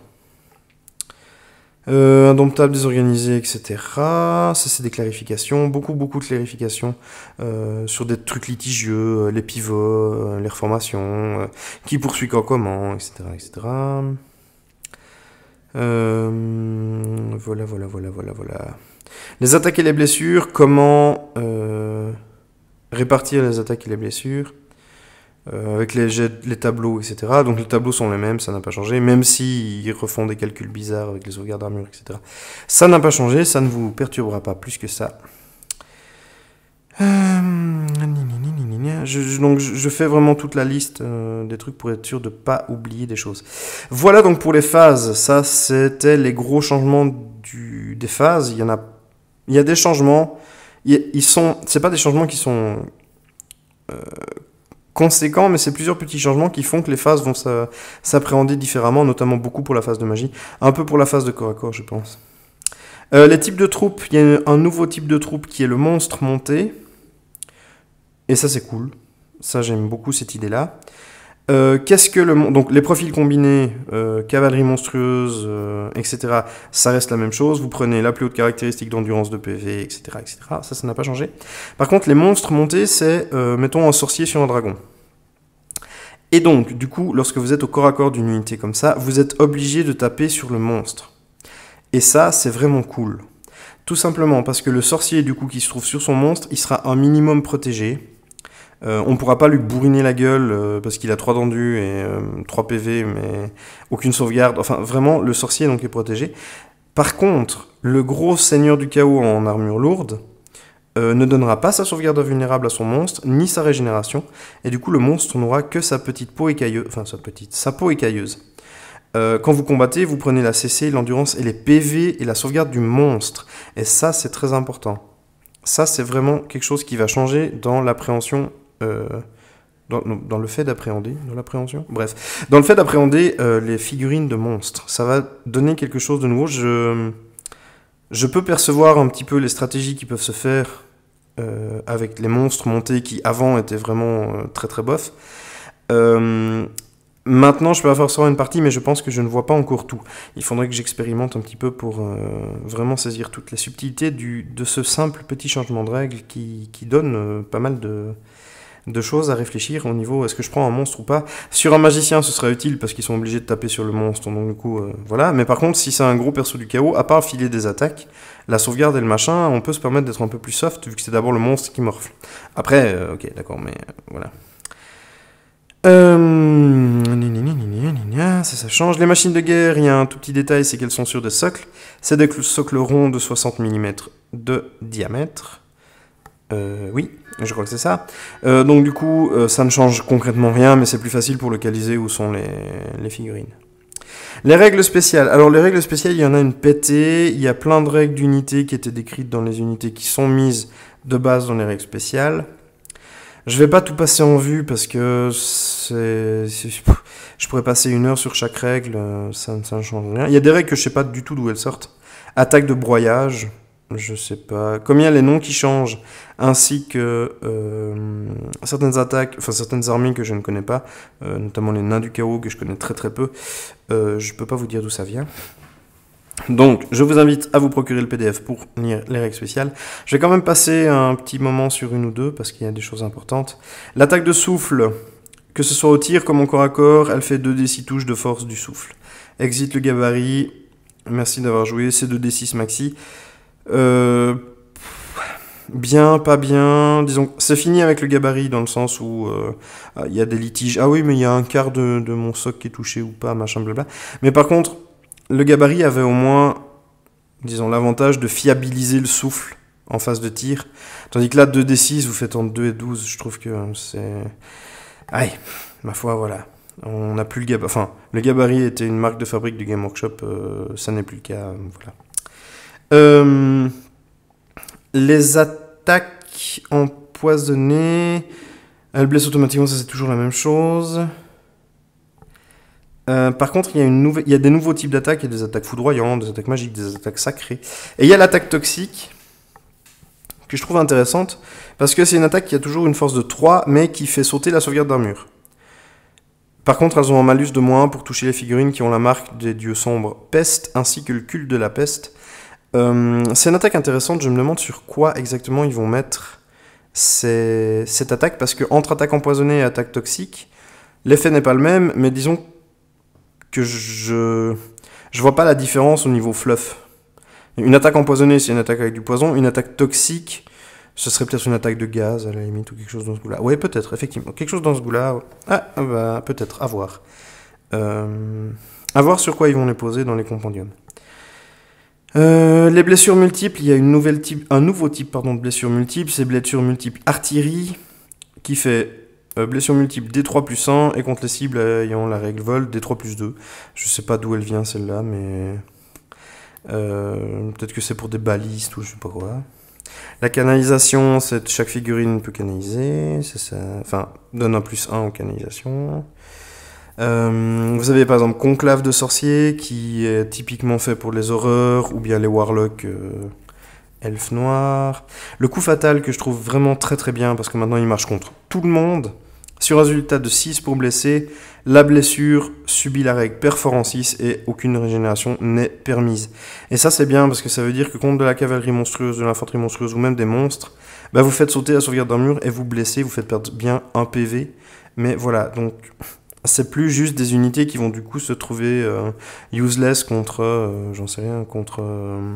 Euh, indomptable, désorganisé, etc. Ça, c'est des clarifications, beaucoup, beaucoup de clarifications euh, sur des trucs litigieux, euh, les pivots, euh, les reformations, qui poursuit quand, comment, etc. etc. voilà, voilà, voilà, voilà, voilà. Les attaques et les blessures, comment répartir les attaques et les blessures euh, avec les, les tableaux, etc. Donc les tableaux sont les mêmes, ça n'a pas changé, même s'ils refont des calculs bizarres avec les sauvegardes d'armure, etc. Ça n'a pas changé, ça ne vous perturbera pas plus que ça. Euh, je, donc je fais vraiment toute la liste euh, des trucs pour être sûr de pas oublier des choses. Voilà donc pour les phases. Ça c'était les gros changements du, des phases. Il y en a, il y a des changements. Ils, ils sont, c'est pas des changements qui sont conséquent, mais c'est plusieurs petits changements qui font que les phases vont s'appréhender différemment, notamment beaucoup pour la phase de magie, un peu pour la phase de corps à corps, je pense. Euh, les types de troupes, il y a un nouveau type de troupe qui est le monstre monté, et ça c'est cool, ça j'aime beaucoup cette idée-là. Euh, qu'est-ce que le donc les profils combinés, euh, cavalerie monstrueuse, euh, etc. Ça reste la même chose. Vous prenez la plus haute caractéristique d'endurance de PV, etc., etc. Ça, ça n'a pas changé. Par contre, les monstres montés, c'est mettons un sorcier sur un dragon. Et donc, du coup, lorsque vous êtes au corps à corps d'une unité comme ça, vous êtes obligé de taper sur le monstre. Et ça, c'est vraiment cool. Tout simplement parce que le sorcier, du coup, qui se trouve sur son monstre, il sera un minimum protégé euh, on ne pourra pas lui bourriner la gueule euh, parce qu'il a 3 d'endus et 3 euh, PV, mais aucune sauvegarde. Enfin, vraiment, le sorcier donc est protégé. Par contre, le gros seigneur du chaos en armure lourde, ne donnera pas sa sauvegarde invulnérable à son monstre, ni sa régénération, et du coup le monstre n'aura que sa petite peau écailleuse, enfin sa petite, sa peau écailleuse. quand vous combattez, vous prenez la CC, l'endurance et les PV et la sauvegarde du monstre. Et ça, c'est très important. Ça, c'est vraiment quelque chose qui va changer dans l'appréhension euh, dans, le fait d'appréhender, dans l'appréhension, bref, dans le fait d'appréhender euh, les figurines de monstres, ça va donner quelque chose de nouveau. Je, je peux percevoir un petit peu les stratégies qui peuvent se faire euh, avec les monstres montés qui avant étaient vraiment très très bof. maintenant, je peux avoir forcément une partie, mais je pense que je ne vois pas encore tout. Il faudrait que j'expérimente un petit peu pour vraiment saisir toutes les subtilités de ce simple petit changement de règle qui donne pas mal de de choses à réfléchir au niveau est-ce que je prends un monstre ou pas. Sur un magicien, ce serait utile parce qu'ils sont obligés de taper sur le monstre, donc du coup, euh, voilà. Mais par contre, si c'est un gros perso du chaos, à part filer des attaques, la sauvegarde et le machin, on peut se permettre d'être un peu plus soft vu que c'est d'abord le monstre qui morfle. Après, euh, ok, d'accord, mais voilà. ça change. Les machines de guerre, il y a un tout petit détail, c'est qu'elles sont sur des socles. C'est des socles ronds de 60 mm de diamètre. Euh, oui, je crois que c'est ça. Euh, donc du coup, euh, ça ne change concrètement rien, mais c'est plus facile pour localiser où sont les, figurines. Les règles spéciales. Alors les règles spéciales, il y en a une pétée, il y a plein de règles d'unités qui étaient décrites dans les unités qui sont mises de base dans les règles spéciales. Je vais pas tout passer en vue parce que c'est, je pourrais passer une heure sur chaque règle, ça, ne change rien. Il y a des règles que je sais pas du tout d'où elles sortent. Attaque de broyage, je sais pas. Combien les noms qui changent ainsi que euh, certaines attaques, enfin certaines armées que je ne connais pas, euh, notamment les nains du chaos que je connais très très peu. Euh, je ne peux pas vous dire d'où ça vient. Donc, je vous invite à vous procurer le PDF pour lire les règles spéciales. Je vais quand même passer un petit moment sur une ou deux parce qu'il y a des choses importantes. L'attaque de souffle, que ce soit au tir comme en corps à corps, elle fait 2d6 touches de force du souffle. Exit le gabarit. Merci d'avoir joué. C'est 2d6 maxi. Euh, bien, pas bien. Disons, c'est fini avec le gabarit dans le sens où euh, ah, il y a des litiges. Ah oui, mais il y a un quart de, mon soc qui est touché ou pas, machin, blabla. Mais par contre, le gabarit avait au moins, disons, l'avantage de fiabiliser le souffle en phase de tir. Tandis que là, 2d6, vous faites entre 2 et 12. Je trouve que c'est. Aïe, ma foi, voilà. On n'a plus le gabarit. Enfin, le gabarit était une marque de fabrique du Game Workshop. Euh, ça n'est plus le cas. voilà. Euh. Les attaques empoisonnées. elles euh, blessent automatiquement, ça c'est toujours la même chose. Euh, par contre, il y, a il des nouveaux types d'attaques. Il y a des attaques foudroyantes, des attaques magiques, des attaques sacrées. Et il y a l'attaque toxique, que je trouve intéressante, parce que c'est une attaque qui a toujours une force de 3, mais qui fait sauter la sauvegarde d'armure. Par contre, elles ont un malus de moins pour toucher les figurines qui ont la marque des dieux sombres peste, ainsi que le culte de la peste. Euh, c'est une attaque intéressante. Je me demande sur quoi exactement ils vont mettre cette attaque, parce que entre attaque empoisonnée et attaque toxique, l'effet n'est pas le même, mais disons que je je vois pas la différence au niveau fluff. Une attaque empoisonnée, c'est une attaque avec du poison. Une attaque toxique, ce serait peut-être une attaque de gaz à la limite ou quelque chose dans ce goût-là. Oui, peut-être, effectivement. Quelque chose dans ce goût-là. Ah, bah, peut-être, à voir. Euh, à voir sur quoi ils vont les poser dans les compendiums. Euh, les blessures multiples, il y a un nouveau type de blessure multiple, c'est blessure multiple artillerie, qui fait blessures blessure multiple D3 plus 1 et contre les cibles euh, ayant la règle vol D3 plus 2. Je sais pas d'où elle vient celle-là, mais euh, peut-être que c'est pour des balistes ou je sais pas quoi. La canalisation, chaque figurine peut canaliser, enfin, donne un plus 1 aux canalisations. Euh, vous avez par exemple Conclave de sorciers qui est typiquement fait pour les horreurs ou bien les warlocks euh, elfes noirs. Le coup fatal que je trouve vraiment très très bien parce que maintenant il marche contre tout le monde. Sur résultat de 6 pour blesser, la blessure subit la règle perforant 6 et aucune régénération n'est permise. Et ça c'est bien parce que ça veut dire que contre de la cavalerie monstrueuse, de l'infanterie monstrueuse ou même des monstres, bah vous faites sauter la sauvegarde d'un mur et vous blessez, vous faites perdre bien un PV. Mais voilà, donc c'est plus juste des unités qui vont du coup se trouver euh, useless contre, euh, j'en sais rien, contre euh,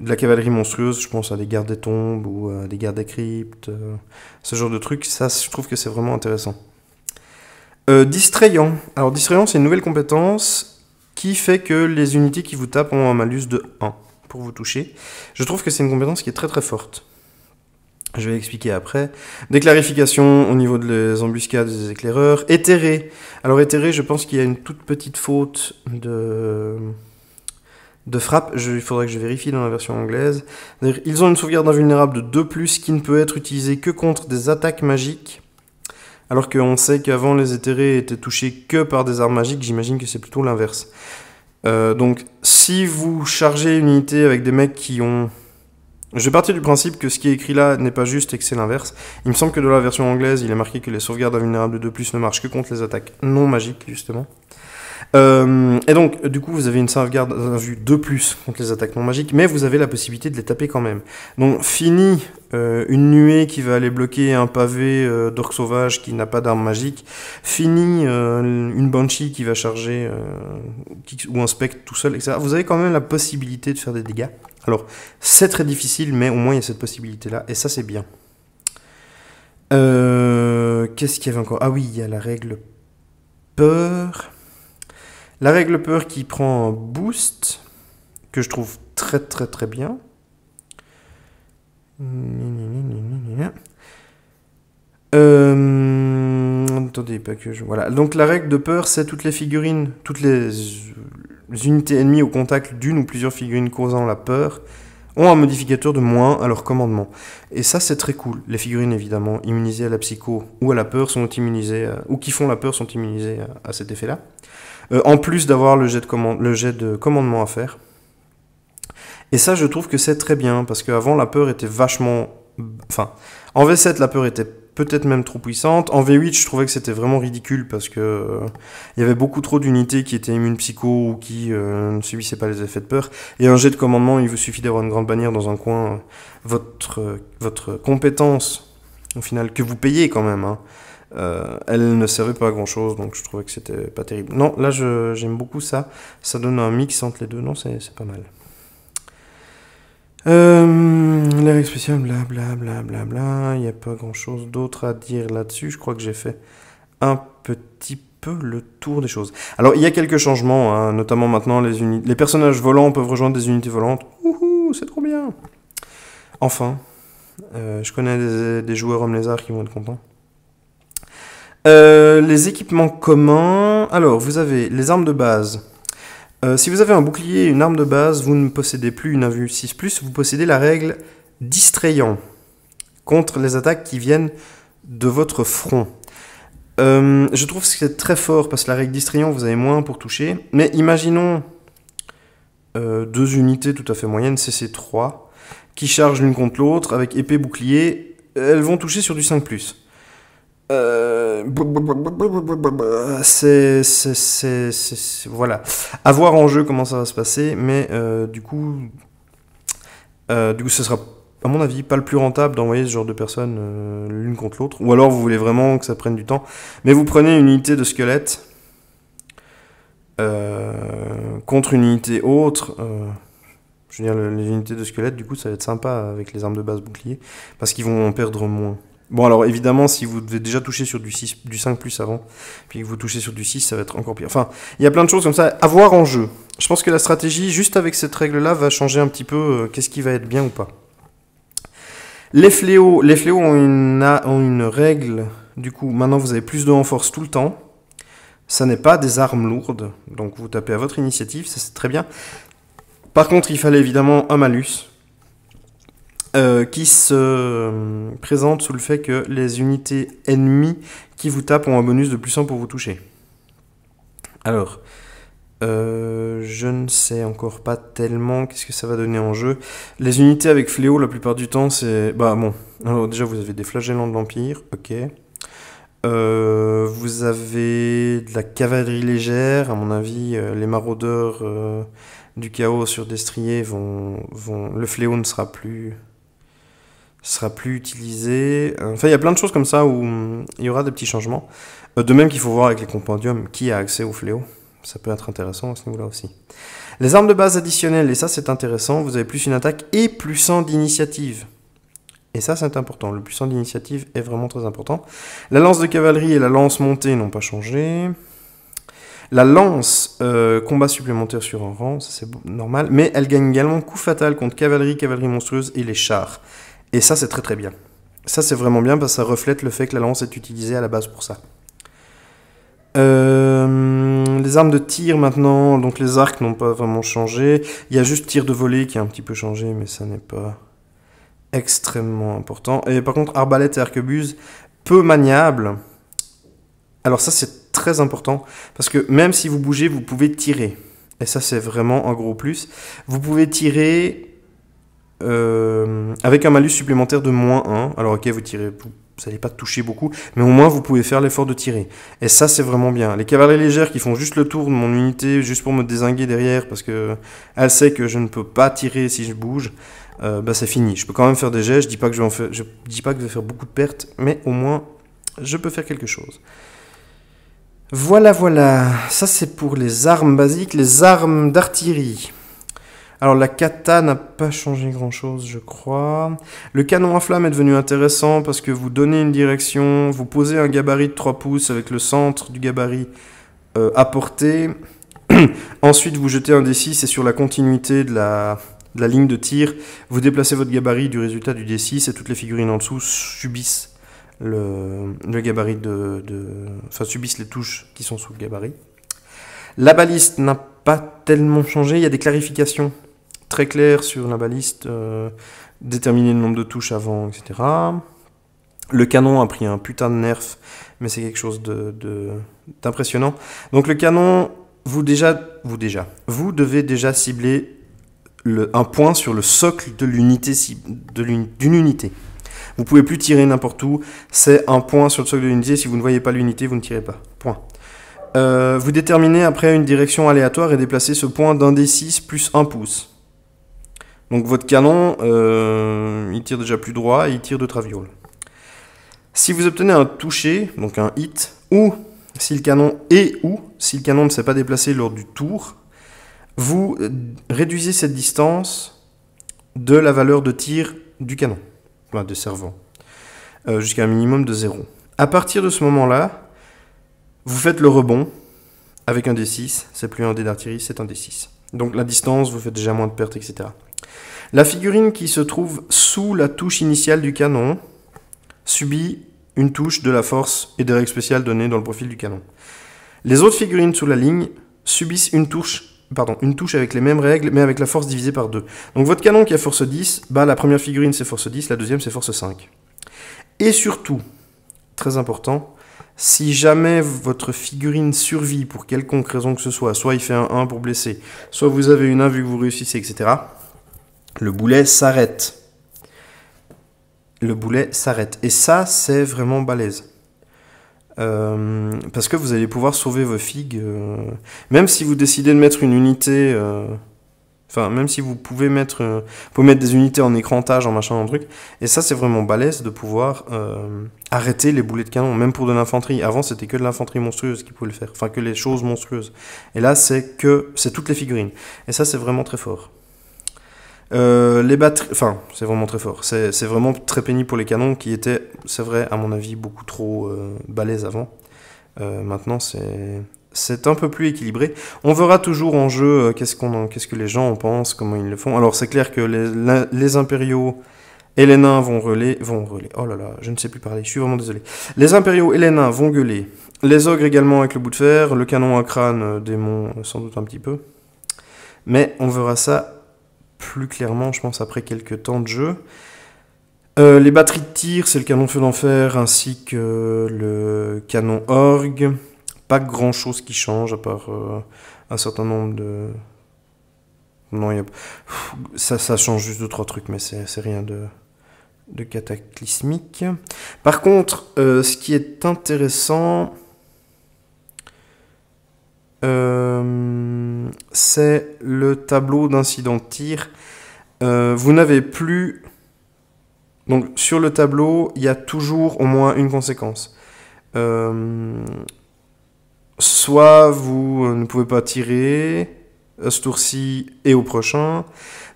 de la cavalerie monstrueuse, je pense à des gardes des tombes ou à des gardes des cryptes, ce genre de trucs, ça je trouve que c'est vraiment intéressant. distrayant. Alors distrayant c'est une nouvelle compétence qui fait que les unités qui vous tapent ont un malus de 1 pour vous toucher. Je trouve que c'est une compétence qui est très très forte. Je vais expliquer après. Des clarifications au niveau des embuscades des éclaireurs. Éthéré. Alors éthéré, je pense qu'il y a une toute petite faute de de frappe, il faudrait que je vérifie dans la version anglaise. Ils ont une sauvegarde invulnérable de 2 ⁇ qui ne peut être utilisée que contre des attaques magiques. Alors qu'on sait qu'avant les éthérés étaient touchés que par des armes magiques, j'imagine que c'est plutôt l'inverse. Euh, donc si vous chargez une unité avec des mecs qui ont je vais partir du principe que ce qui est écrit là n'est pas juste et que c'est l'inverse. Il me semble que dans la version anglaise, il est marqué que les sauvegardes invulnérables de plus ne marchent que contre les attaques non magiques, justement. Euh, et donc, du coup, vous avez une sauvegarde à de plus contre les attaques non magiques, mais vous avez la possibilité de les taper quand même. Donc, fini euh, une nuée qui va aller bloquer un pavé euh, sauvage qui n'a pas d'arme magique. Fini euh, une banshee qui va charger ou un tout seul, etc. Vous avez quand même la possibilité de faire des dégâts. Alors, c'est très difficile, mais au moins il y a cette possibilité-là, et ça c'est bien. Euh, qu'est-ce qu'il y avait encore Ah oui, il y a la règle peur. La règle peur qui prend boost, que je trouve très très très bien. Euh, attendez, pas que je... Voilà, donc la règle de peur, c'est toutes les figurines, toutes les, les unités ennemies au contact d'une ou plusieurs figurines causant la peur ont un modificateur de moins à leur commandement. Et ça, c'est très cool. Les figurines, évidemment, immunisées à la psycho ou à la peur sont immunisées, euh, ou qui font la peur sont immunisées euh, à, cet effet-là. Euh, en plus d'avoir le, jet de le jet de commandement à faire. Et ça, je trouve que c'est très bien, parce qu'avant, la peur était vachement... Enfin, en V7, la peur était peut-être même trop puissante. En V8, je trouvais que c'était vraiment ridicule parce que euh, il y avait beaucoup trop d'unités qui étaient immunes psycho ou qui euh, ne subissaient pas les effets de peur. Et un jet de commandement, il vous suffit d'avoir une grande bannière dans un coin. Euh, votre, votre compétence, au final, que vous payez quand même, hein, elle ne servait pas à grand chose, donc je trouvais que c'était pas terrible. Non, là j'aime beaucoup ça. Ça donne un mix entre les deux. Non, c'est pas mal. Euh, l'air les règle blablabla, bla, bla, bla, il n'y a pas grand-chose d'autre à dire là-dessus. Je crois que j'ai fait un petit peu le tour des choses. Alors, il y a quelques changements, hein, notamment maintenant, les, les personnages volants peuvent rejoindre des unités volantes. Wouhou, c'est trop bien Enfin, euh, je connais des, joueurs hommes lézards qui vont être contents. Euh, les équipements communs. Alors, vous avez les armes de base. Euh, si vous avez un bouclier et une arme de base, vous ne possédez plus une invue 6+, vous possédez la règle distrayant contre les attaques qui viennent de votre front. Euh, je trouve que c'est très fort parce que la règle distrayant, vous avez moins pour toucher. Mais imaginons euh, deux unités tout à fait moyennes, CC3, qui chargent l'une contre l'autre avec épée bouclier. Elles vont toucher sur du 5+. Euh, c'est, voilà. A voir en jeu comment ça va se passer, mais euh, du coup, euh, du coup, ce sera, à mon avis, pas le plus rentable d'envoyer ce genre de personnes l'une contre l'autre. Ou alors, vous voulez vraiment que ça prenne du temps, mais vous prenez une unité de squelette contre une unité autre. je veux dire, les unités de squelette, du coup, ça va être sympa avec les armes de base bouclier, parce qu'ils vont en perdre moins. Bon, alors évidemment, si vous devez déjà toucher sur du, 6, du 5 plus avant, puis que vous touchez sur du 6, ça va être encore pire. Enfin, il y a plein de choses comme ça à voir en jeu. Je pense que la stratégie, juste avec cette règle-là, va changer un petit peu euh, qu'est-ce qui va être bien ou pas. Les fléaux, les fléaux ont une, une règle, du coup, maintenant vous avez plus de en force tout le temps. Ça n'est pas des armes lourdes, donc vous tapez à votre initiative, ça c'est très bien. Par contre, il fallait évidemment un malus, euh, qui se euh, présente sous le fait que les unités ennemies qui vous tapent ont un bonus de plus 1 pour vous toucher. Alors, euh, je ne sais encore pas tellement qu'est-ce que ça va donner en jeu. Les unités avec fléau, la plupart du temps, c'est... Bah bon, alors déjà vous avez des flagellants de l'Empire, ok. vous avez de la cavalerie légère, à mon avis, les maraudeurs du chaos sur Destrier vont... Le fléau ne sera plus sera plus utilisé. Euh, enfin, il y a plein de choses comme ça où il y aura des petits changements. Euh, de même qu'il faut voir avec les compendiums qui a accès au fléau. Ça peut être intéressant à ce niveau-là aussi. Les armes de base additionnelles, et ça c'est intéressant, vous avez plus une attaque et plus 100 d'initiative. Et ça c'est important, le plus 100 d'initiative est vraiment très important. La lance de cavalerie et la lance montée n'ont pas changé. La lance, euh, combat supplémentaire sur un rang, ça c'est normal, mais elle gagne également coup fatal contre cavalerie, cavalerie monstrueuse et les chars. Et ça, c'est très très bien. Ça, c'est vraiment bien parce que ça reflète le fait que la lance est utilisée à la base pour ça. Euh, les armes de tir maintenant, donc les arcs n'ont pas vraiment changé. Il y a juste tir de volée qui a un petit peu changé, mais ça n'est pas extrêmement important. Et par contre, arbalète et arquebuse, peu maniable. Alors ça, c'est très important, parce que même si vous bougez, vous pouvez tirer. Et ça, c'est vraiment un gros plus. Vous pouvez tirer euh, avec un malus supplémentaire de moins 1. Alors ok, vous tirez, vous n'allez pas toucher beaucoup, mais au moins vous pouvez faire l'effort de tirer. Et ça, c'est vraiment bien. Les cavaleries légères qui font juste le tour de mon unité, juste pour me désinguer derrière, parce que elle sait que je ne peux pas tirer si je bouge, euh, bah c'est fini. Je peux quand même faire des jets, je dis je dis pas que je vais faire beaucoup de pertes, mais au moins, je peux faire quelque chose. Voilà, voilà. Ça, c'est pour les armes basiques, les armes d'artillerie. Alors la kata n'a pas changé grand-chose, je crois. Le canon à flamme est devenu intéressant parce que vous donnez une direction, vous posez un gabarit de 3 pouces avec le centre du gabarit euh, à portée. Ensuite, vous jetez un D6 et sur la continuité de la, ligne de tir, vous déplacez votre gabarit du résultat du D6 et toutes les figurines en dessous subissent le, gabarit de, subissent les touches qui sont sous le gabarit. La baliste n'a pas tellement changé, il y a des clarifications très clair sur la baliste, euh, déterminer le nombre de touches avant, etc. Le canon a pris un putain de nerf, mais c'est quelque chose d'impressionnant. Donc le canon, vous déjà, vous déjà, vous devez déjà cibler un point sur le socle de l'unité d'une unité. Vous pouvez plus tirer n'importe où. C'est un point sur le socle de l'unité. Si vous ne voyez pas l'unité, vous ne tirez pas. Point. Euh, vous déterminez après une direction aléatoire et déplacez ce point d'un des 6 plus un pouce. Donc votre canon, euh, il tire déjà plus droit et il tire de traviole. Si vous obtenez un toucher, donc un hit, ou si le canon est ou si le canon ne s'est pas déplacé lors du tour, vous réduisez cette distance de la valeur de tir du canon, enfin de servant, euh, jusqu'à un minimum de 0. À partir de ce moment-là, vous faites le rebond avec un D6, c'est plus un dé d'artillerie, c'est un D6. Donc la distance, vous faites déjà moins de pertes, etc. La figurine qui se trouve sous la touche initiale du canon subit une touche de la force et des règles spéciales données dans le profil du canon. Les autres figurines sous la ligne subissent une touche pardon, une touche avec les mêmes règles, mais avec la force divisée par 2. Donc votre canon qui a force 10, bah, la première figurine c'est force 10, la deuxième c'est force 5. Et surtout, très important, si jamais votre figurine survit pour quelconque raison que ce soit, soit il fait un 1 pour blesser, soit vous avez une 1 vu que vous réussissez, etc., le boulet s'arrête. Le boulet s'arrête. Et ça, c'est vraiment balèze. Euh, parce que vous allez pouvoir sauver vos figues. Euh, même si vous décidez de mettre une unité. Euh, enfin, même si vous pouvez mettre, vous mettre des unités en écrantage, en machin, en truc. Et ça, c'est vraiment balèze de pouvoir arrêter les boulets de canon, même pour de l'infanterie. Avant, c'était que de l'infanterie monstrueuse qui pouvait le faire. Enfin, que les choses monstrueuses. Et là, c'est que. C'est toutes les figurines. Et ça, c'est vraiment très fort. Euh, les batteries, enfin, c'est vraiment très fort. C'est vraiment très pénible pour les canons qui étaient, c'est vrai, à mon avis, beaucoup trop euh, balèzes avant. Euh, maintenant, c'est un peu plus équilibré. On verra toujours en jeu qu'est-ce qu'on, quest que les gens en pensent, comment ils le font. Alors, c'est clair que les, impériaux et les nains vont relayer. vont relais. Oh là là, je ne sais plus parler. Je suis vraiment désolé. Les impériaux et les nains vont gueuler. Les ogres également avec le bout de fer. Le canon à crâne, démon, sans doute un petit peu. Mais on verra ça plus clairement, je pense, après quelques temps de jeu. Euh, les batteries de tir, c'est le canon feu d'enfer ainsi que le canon orgue. Pas grand chose qui change à part euh, un certain nombre de. Non, ça, ça change juste deux trois trucs, mais c'est rien de, cataclysmique. Par contre, euh, ce qui est intéressant, euh, c'est le tableau d'incident de tir. Euh, vous n'avez plus... Donc sur le tableau, il y a toujours au moins une conséquence. Euh, soit vous ne pouvez pas tirer à ce tour-ci et au prochain,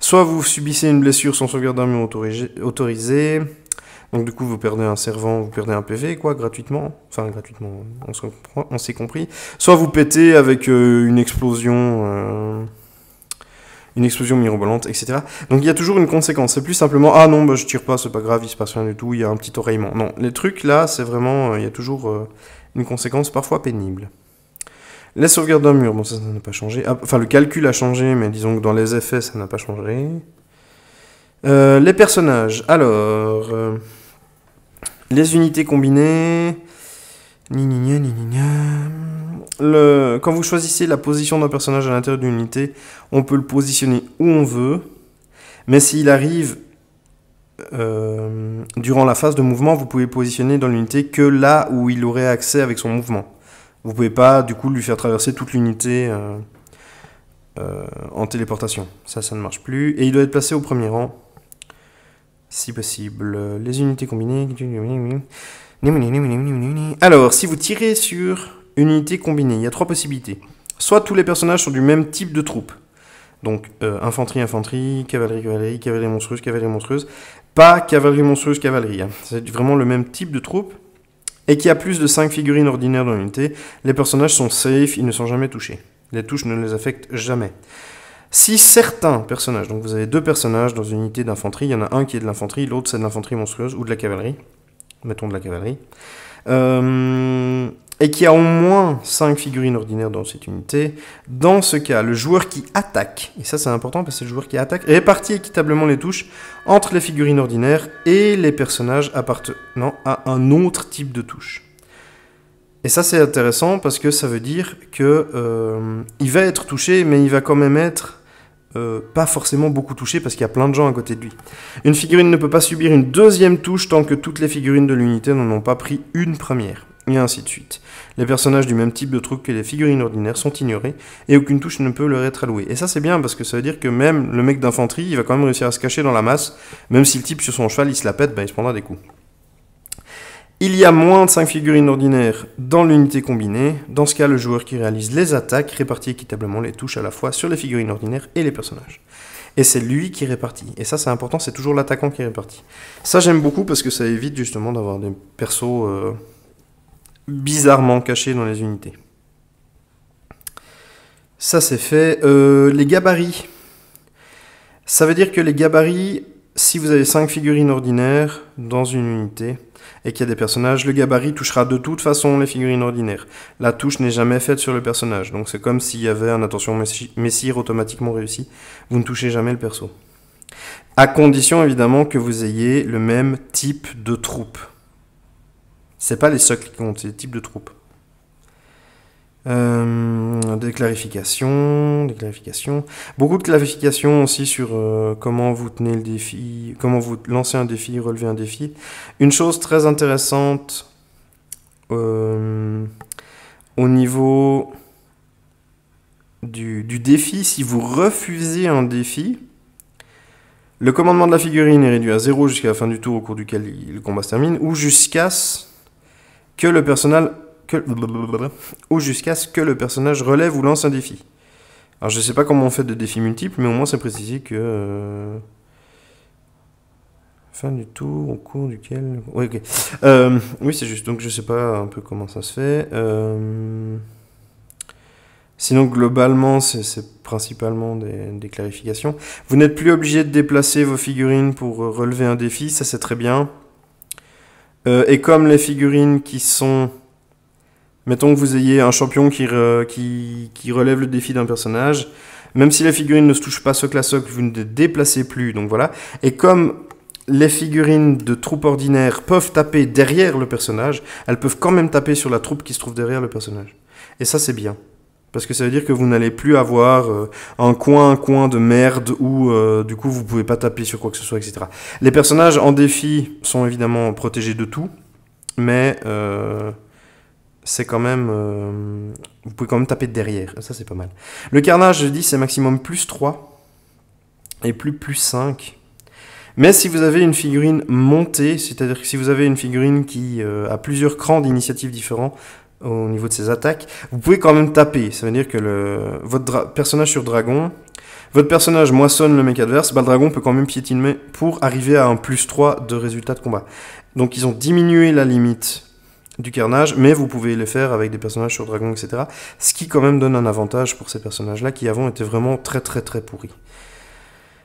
soit vous subissez une blessure sans sauvegarde d'armure autorisée, donc du coup, vous perdez un servant, vous perdez un PV, quoi, gratuitement. Enfin, gratuitement, on s'est compris. Soit vous pétez avec euh, une explosion... Euh, une explosion mirobolante, etc. Donc il y a toujours une conséquence. C'est plus simplement ah non bah, je tire pas, c'est pas grave, il se passe rien du tout, il y a un petit oreillement. Non, les trucs là, c'est vraiment euh, il y a toujours une conséquence parfois pénible. Les sauvegardes d'un mur, bon ça, ça n'a pas changé. Ah, enfin le calcul a changé, mais disons que dans les effets ça n'a pas changé. les personnages, alors... Les unités combinées. Le, quand vous choisissez la position d'un personnage à l'intérieur d'une unité, on peut le positionner où on veut. Mais s'il arrive euh, durant la phase de mouvement, vous pouvez positionner dans l'unité que là où il aurait accès avec son mouvement. Vous pouvez pas du coup lui faire traverser toute l'unité euh, euh, en téléportation. Ça, ça ne marche plus. Et il doit être placé au premier rang si possible. Les unités combinées. Alors, si vous tirez sur une unité combinée, il y a trois possibilités. Soit tous les personnages sont du même type de troupe. Donc, euh, infanterie, infanterie, cavalerie, cavalerie, cavalerie monstrueuse, cavalerie monstrueuse. Pas cavalerie monstrueuse, cavalerie. Hein. C'est vraiment le même type de troupe. Et qui a plus de 5 figurines ordinaires dans l'unité. Les personnages sont safe, ils ne sont jamais touchés. Les touches ne les affectent jamais. Si certains personnages, donc vous avez deux personnages dans une unité d'infanterie, il y en a un qui est de l'infanterie, l'autre c'est de l'infanterie monstrueuse ou de la cavalerie, mettons de la cavalerie, euh, et qui a au moins cinq figurines ordinaires dans cette unité, dans ce cas, le joueur qui attaque, et ça c'est important parce que le joueur qui attaque répartit équitablement les touches entre les figurines ordinaires et les personnages appartenant à un autre type de touche. Et ça c'est intéressant parce que ça veut dire que euh, il va être touché, mais il va quand même être euh, pas forcément beaucoup touché parce qu'il y a plein de gens à côté de lui. Une figurine ne peut pas subir une deuxième touche tant que toutes les figurines de l'unité n'en ont pas pris une première, et ainsi de suite. Les personnages du même type de truc que les figurines ordinaires sont ignorés et aucune touche ne peut leur être allouée. Et ça c'est bien parce que ça veut dire que même le mec d'infanterie, il va quand même réussir à se cacher dans la masse, même si le type sur son cheval il se la pète, bah, il se prendra des coups. Il y a moins de 5 figurines ordinaires dans l'unité combinée. Dans ce cas, le joueur qui réalise les attaques répartit équitablement les touches à la fois sur les figurines ordinaires et les personnages. Et c'est lui qui répartit. Et ça, c'est important, c'est toujours l'attaquant qui répartit. Ça, j'aime beaucoup parce que ça évite justement d'avoir des persos euh, bizarrement cachés dans les unités. Ça, c'est fait. Euh, les gabarits. Ça veut dire que les gabarits, si vous avez 5 figurines ordinaires dans une unité, et qu'il y a des personnages, le gabarit touchera de toute façon les figurines ordinaires. La touche n'est jamais faite sur le personnage, donc c'est comme s'il y avait un attention messire automatiquement réussi. Vous ne touchez jamais le perso. À condition évidemment que vous ayez le même type de troupe. C'est pas les socles qui comptent, c'est les types de troupe. Euh, des clarifications, des clarifications. Beaucoup de clarifications aussi sur euh, comment vous tenez le défi, comment vous lancez un défi, relevez un défi. Une chose très intéressante euh, au niveau du, défi, si vous refusez un défi, le commandement de la figurine est réduit à 0 jusqu'à la fin du tour au cours duquel le combat se termine, ou jusqu'à ce que le personnel ou jusqu'à ce que le personnage relève ou lance un défi. Alors je ne sais pas comment on fait de défis multiples, mais au moins c'est précisé que... Euh, fin du tour au cours duquel... Euh, oui, c'est juste, donc je ne sais pas un peu comment ça se fait. Euh, sinon, globalement, c'est principalement des, clarifications. Vous n'êtes plus obligé de déplacer vos figurines pour relever un défi, ça c'est très bien. et comme les figurines qui sont Mettons que vous ayez un champion qui, qui, relève le défi d'un personnage. Même si la figurine ne se touche pas socle à socle, vous ne les déplacez plus. Donc voilà. Et comme les figurines de troupes ordinaires peuvent taper derrière le personnage, elles peuvent quand même taper sur la troupe qui se trouve derrière le personnage. Et ça, c'est bien. Parce que ça veut dire que vous n'allez plus avoir euh, un coin, un coin de merde où euh, du coup vous ne pouvez pas taper sur quoi que ce soit, etc. Les personnages en défi sont évidemment protégés de tout, mais euh, c'est quand même... Euh, vous pouvez quand même taper derrière, ça c'est pas mal. Le carnage, je dis, c'est maximum plus 3, et plus plus 5. Mais si vous avez une figurine montée, c'est-à-dire que si vous avez une figurine qui euh, a plusieurs crans d'initiatives différents au niveau de ses attaques, vous pouvez quand même taper. Ça veut dire que le, votre personnage sur dragon, votre personnage moissonne le mec adverse, bah le dragon peut quand même piétiner pour arriver à un plus 3 de résultat de combat. Donc ils ont diminué la limite du carnage, mais vous pouvez les faire avec des personnages sur dragon, etc. Ce qui quand même donne un avantage pour ces personnages-là qui avant étaient vraiment très très très pourris.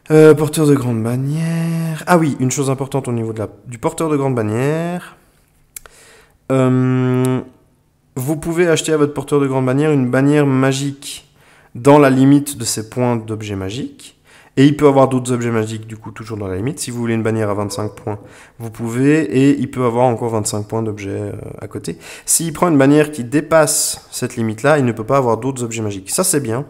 Euh, porteur de grande bannière. Ah oui, une chose importante au niveau de la, du porteur de grande bannière. Euh, vous pouvez acheter à votre porteur de grande bannière une bannière magique dans la limite de ses points d'objets magiques. Et il peut avoir d'autres objets magiques, du coup, toujours dans la limite. Si vous voulez une bannière à 25 points, vous pouvez. Et il peut avoir encore 25 points d'objets euh, à côté. S'il prend une bannière qui dépasse cette limite-là, il ne peut pas avoir d'autres objets magiques. Ça, c'est bien.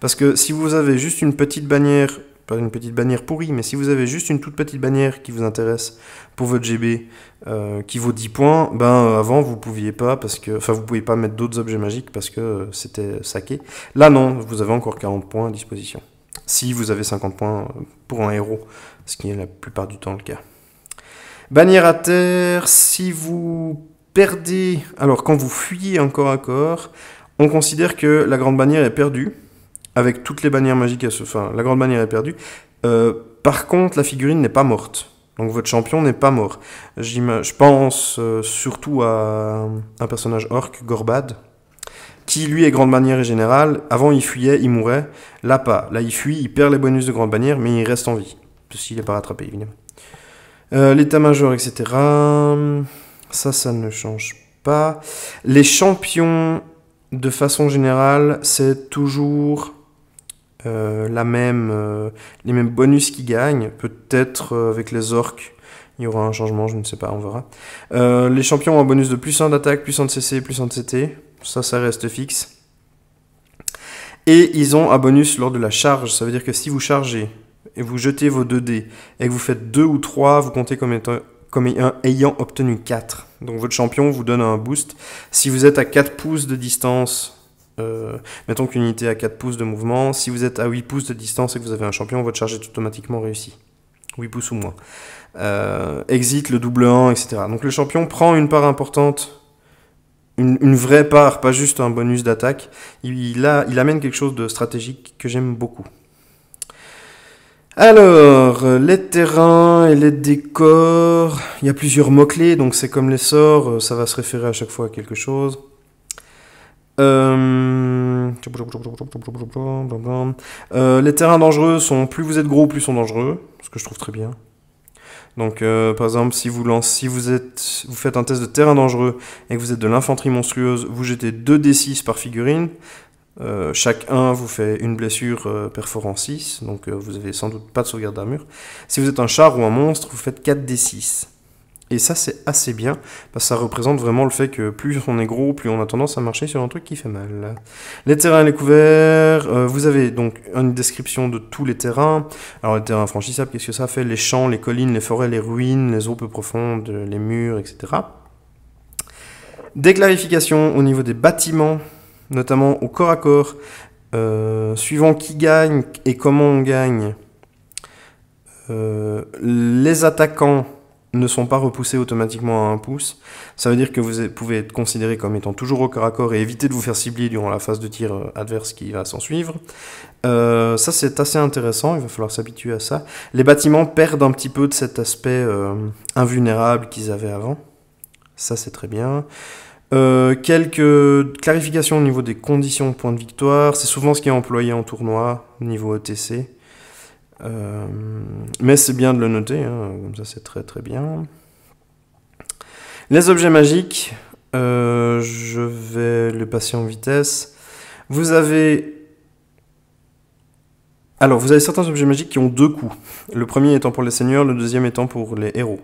Parce que si vous avez juste une petite bannière, pas une petite bannière pourrie, mais si vous avez juste une toute petite bannière qui vous intéresse pour votre GB, euh, qui vaut 10 points, ben euh, avant vous pouviez pas parce que, enfin vous pouviez pas mettre d'autres objets magiques parce que c'était saqué. Là non, vous avez encore 40 points à disposition si vous avez 50 points euh, pour un héros, ce qui est la plupart du temps le cas. Bannière à terre, si vous perdez, alors quand vous fuyez un corps à corps, on considère que la grande bannière est perdue, avec toutes les bannières magiques à ce, fin, la grande bannière est perdue. Euh, par contre, la figurine n'est pas morte. Donc votre champion n'est pas mort. Je pense euh, surtout à un personnage orc, Gorbad, qui lui est grande bannière et générale. Avant il fuyait, il mourait. Là pas. Là il fuit, il perd les bonus de grande bannière, mais il reste en vie. S'il n'est pas rattrapé, évidemment. Euh, l'état-major, etc. Ça, ça ne change pas. Les champions, de façon générale, c'est toujours euh, la même, euh, les mêmes bonus qui gagnent. Peut-être avec les orques, il y aura un changement, je ne sais pas, on verra. les champions ont un bonus de plus 1 d'attaque, plus 1 de CC, plus 1 de CT. Ça, ça reste fixe. Et ils ont un bonus lors de la charge. Ça veut dire que si vous chargez et vous jetez vos 2 dés et que vous faites 2 ou 3, vous comptez comme étant comme ayant obtenu 4. Donc votre champion vous donne un boost. Si vous êtes à 4 pouces de distance, euh, mettons qu'une unité à 4 pouces de mouvement, si vous êtes à 8 pouces de distance et que vous avez un champion, votre charge est automatiquement réussie. 8 pouces ou moins. Euh, exit le double 1, etc. Donc le champion prend une part importante une, vraie part, pas juste un bonus d'attaque. Il, il amène quelque chose de stratégique que j'aime beaucoup. Alors, les terrains et les décors, il y a plusieurs mots-clés, donc c'est comme les sorts, ça va se référer à chaque fois à quelque chose. les terrains dangereux sont plus vous êtes gros, plus sont dangereux, ce que je trouve très bien. Donc, euh, par exemple, si vous lancez, si vous êtes, vous faites un test de terrain dangereux et que vous êtes de l'infanterie monstrueuse, vous jetez 2 d6 par figurine. Euh, chaque 1 vous fait une blessure euh, perforant 6, donc euh, vous n'avez sans doute pas de sauvegarde d'armure. Si vous êtes un char ou un monstre, vous faites 4 d6. Et ça, c'est assez bien, parce que ça représente vraiment le fait que plus on est gros, plus on a tendance à marcher sur un truc qui fait mal. Les terrains et les couverts, euh, vous avez donc une description de tous les terrains. Alors les terrains infranchissables, qu'est-ce que ça fait Les champs, les collines, les forêts, les ruines, les eaux peu profondes, les murs, etc. Des clarifications au niveau des bâtiments, notamment au corps à corps, euh, suivant qui gagne et comment on gagne. Euh, les attaquants ne sont pas repoussés automatiquement à un pouce. Ça veut dire que vous pouvez être considéré comme étant toujours au corps à corps et éviter de vous faire cibler durant la phase de tir euh, adverse qui va s'en suivre. Euh, ça, c'est assez intéressant, il va falloir s'habituer à ça. Les bâtiments perdent un petit peu de cet aspect euh, invulnérable qu'ils avaient avant. Ça, c'est très bien. quelques clarifications au niveau des conditions de points de victoire. C'est souvent ce qui est employé en tournoi, niveau ETC. Euh, mais c'est bien de le noter, hein, comme ça c'est très très bien. Les objets magiques, euh, je vais les passer en vitesse. Vous avez... Alors, vous avez certains objets magiques qui ont deux coups. Le premier étant pour les seigneurs, le deuxième étant pour les héros.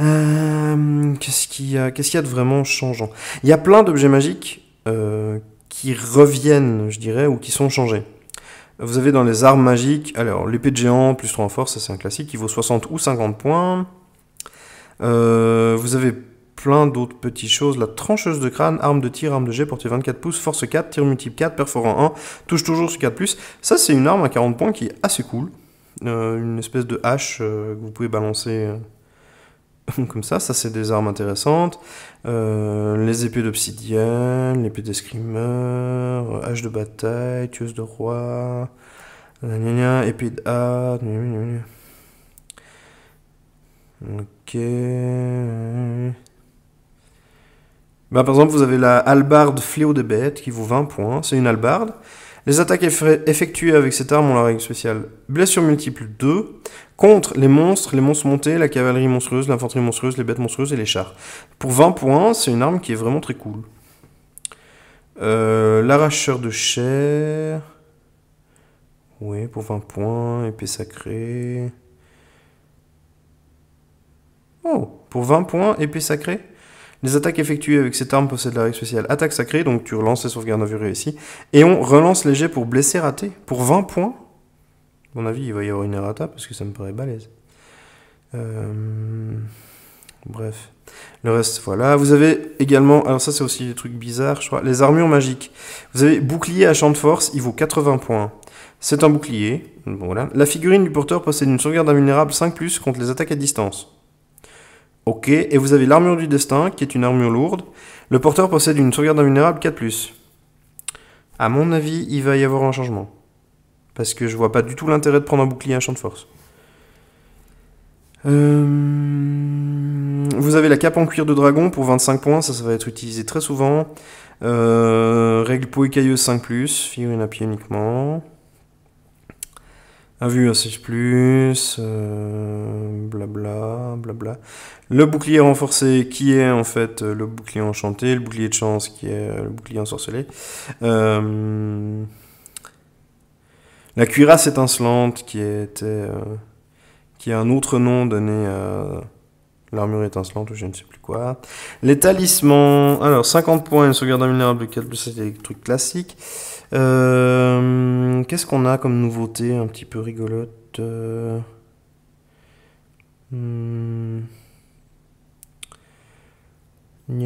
Euh, qu'est-ce qu'il y, a de vraiment changeant Il y a plein d'objets magiques qui reviennent, je dirais, ou qui sont changés. Vous avez dans les armes magiques, alors l'épée de géant, plus 3 en force, ça c'est un classique, qui vaut 60 ou 50 points. Euh, vous avez plein d'autres petites choses. La trancheuse de crâne, arme de tir, arme de jet, portée 24 pouces, force 4, tir multiple 4, perforant 1, touche toujours sur 4 Ça c'est une arme à 40 points qui est assez cool. Euh, une espèce de hache euh, que vous pouvez balancer comme ça, ça c'est des armes intéressantes. Euh, les épées d'obsidienne, l'épée d'escrimeur, euh, hache de bataille, tueuse de roi, gna épée de hâte, Ok. Bah, par exemple, vous avez la halbarde fléau des bêtes qui vaut 20 points, c'est une halbarde. Les attaques effectuées avec cette arme ont la règle spéciale blessure multiple 2 contre les monstres, les monstres montés, la cavalerie monstrueuse, l'infanterie monstrueuse, les bêtes monstrueuses et les chars. Pour 20 points, c'est une arme qui est vraiment très cool. Euh, l'arracheur de chair. Oui, pour 20 points, épée sacrée. Oh, pour 20 points, épée sacrée les attaques effectuées avec cette arme possèdent la règle spéciale attaque sacrée, donc tu relances les sauvegardes avérées ici, et on relance léger pour blesser raté, pour 20 points. À mon avis, il va y avoir une errata parce que ça me paraît balèze. Euh, bref. Le reste, voilà. Vous avez également, alors ça c'est aussi des trucs bizarres, je crois, les armures magiques. Vous avez bouclier à champ de force, il vaut 80 points. C'est un bouclier. Bon, voilà. La figurine du porteur possède une sauvegarde invulnérable 5 contre les attaques à distance. Ok, et vous avez l'armure du destin, qui est une armure lourde. Le porteur possède une sauvegarde invulnérable 4 plus. À mon avis, il va y avoir un changement. Parce que je vois pas du tout l'intérêt de prendre un bouclier à un champ de force. Euh, vous avez la cape en cuir de dragon pour 25 points, ça, ça va être utilisé très souvent. Euh, règle peau écailleuse 5, figurine à pied uniquement. Un vue euh, à 6, blabla, blabla. Le bouclier renforcé qui est en fait le bouclier enchanté, le bouclier de chance qui est le bouclier ensorcelé. Euh. La cuirasse étincelante, qui était, euh, qui a un autre nom donné à euh, l'armure étincelante ou je ne sais plus quoi. Les talismans, alors 50 points, une sauvegarde invulnérable de des trucs classiques. Euh, qu'est-ce qu'on a comme nouveauté un petit peu rigolote euh... Hmm. Il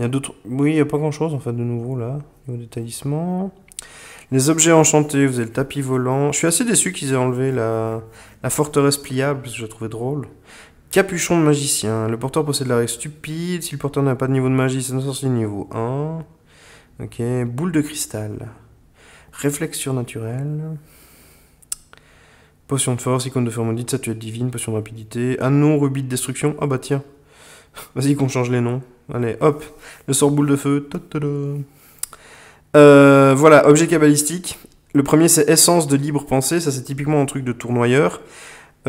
y a d'autres. Oui, il n'y a pas grand chose en fait de nouveau là niveau détaillissement. Les objets enchantés, vous avez le tapis volant. Je suis assez déçu qu'ils aient enlevé la, forteresse pliable, parce que je la trouvais drôle. Capuchon de magicien. Le porteur possède la règle stupide. Si le porteur n'a pas de niveau de magie, c'est un sorcier niveau 1. Ok. Boule de cristal. Réflexion naturelle. Potion de force, icône de forme maudite, statuette divine, potion de rapidité. anneau, rubis de destruction. Ah bah tiens. Vas-y qu'on change les noms. Allez, hop. Le sort boule de feu. Ta euh, voilà, objet cabalistique. Le premier, c'est essence de libre pensée. Ça, c'est typiquement un truc de tournoyeur.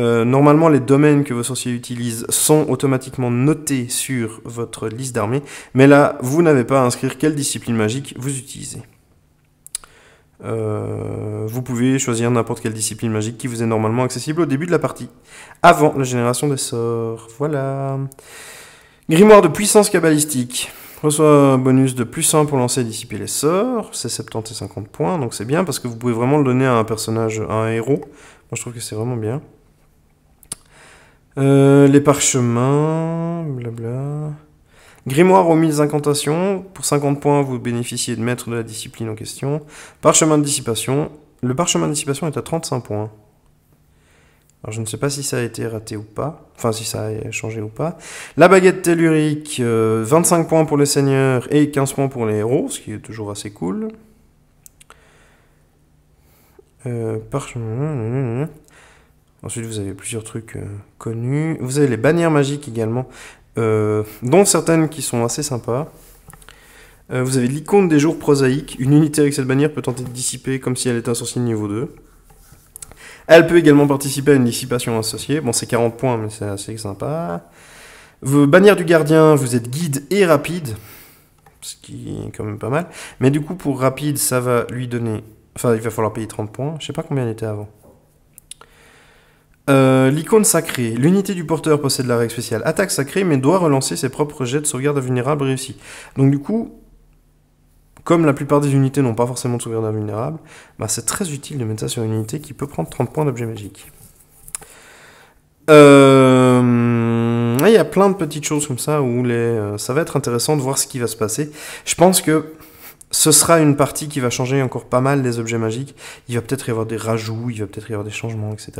Euh, normalement, les domaines que vos sorciers utilisent sont automatiquement notés sur votre liste d'armées, mais là, vous n'avez pas à inscrire quelle discipline magique vous utilisez. Euh, vous pouvez choisir n'importe quelle discipline magique qui vous est normalement accessible au début de la partie, avant la génération des sorts. Voilà. Grimoire de puissance cabalistique. Reçoit un bonus de plus 1 pour lancer et dissiper les sorts, c'est 70 et 50 points, donc c'est bien parce que vous pouvez vraiment le donner à un personnage, à un héros. Moi je trouve que c'est vraiment bien. Euh, les parchemins, blabla. Grimoire aux 1000 incantations, pour 50 points vous bénéficiez de maître de la discipline en question. Parchemin de dissipation, le parchemin de dissipation est à 35 points. Alors je ne sais pas si ça a été raté ou pas, enfin si ça a changé ou pas. La baguette tellurique, 25 euh, points pour les seigneurs et 15 points pour les héros, ce qui est toujours assez cool. Euh, Ensuite vous avez plusieurs trucs euh, connus. Vous avez les bannières magiques également, dont certaines qui sont assez sympas. vous avez l'icône des jours prosaïques. Une unité avec cette bannière peut tenter de dissiper comme si elle était un sorcier niveau 2. Elle peut également participer à une dissipation associée. Bon, c'est 40 points, mais c'est assez sympa. bannière du gardien, vous êtes guide et rapide, ce qui est quand même pas mal. Mais du coup, pour rapide, ça va lui donner... Enfin, il va falloir payer 30 points. Je sais pas combien il était avant. Euh, l'icône sacrée. L'unité du porteur possède la règle spéciale attaque sacrée, mais doit relancer ses propres jets de sauvegarde à vulnérable réussi. Donc du coup, comme la plupart des unités n'ont pas forcément de souverain invulnérable, bah, c'est très utile de mettre ça sur une unité qui peut prendre 30 points d'objets magiques. Euh, il y a plein de petites choses comme ça où les... Euh, ça va être intéressant de voir ce qui va se passer. Je pense que ce sera une partie qui va changer encore pas mal les objets magiques. Il va peut-être y avoir des rajouts, il va peut-être y avoir des changements, etc.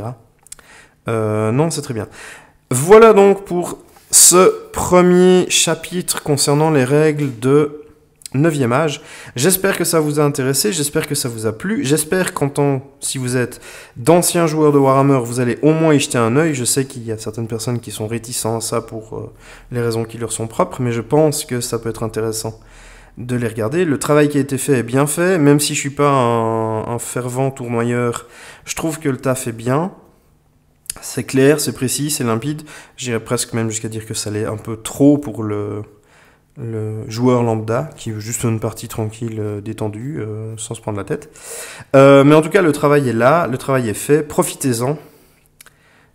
Euh, non, c'est très bien. Voilà donc pour ce premier chapitre concernant les règles de 9 âge. J'espère que ça vous a intéressé, j'espère que ça vous a plu, j'espère qu'en tant, si vous êtes d'anciens joueurs de Warhammer, vous allez au moins y jeter un œil. Je sais qu'il y a certaines personnes qui sont réticentes à ça pour euh, les raisons qui leur sont propres, mais je pense que ça peut être intéressant de les regarder. Le travail qui a été fait est bien fait, même si je suis pas un, un fervent tournoyeur, je trouve que le taf est bien. C'est clair, c'est précis, c'est limpide. J'irais presque même jusqu'à dire que ça l'est un peu trop pour le, le joueur lambda qui veut juste une partie tranquille, euh, détendue, euh, sans se prendre la tête. Euh, mais en tout cas, le travail est là, le travail est fait, profitez-en.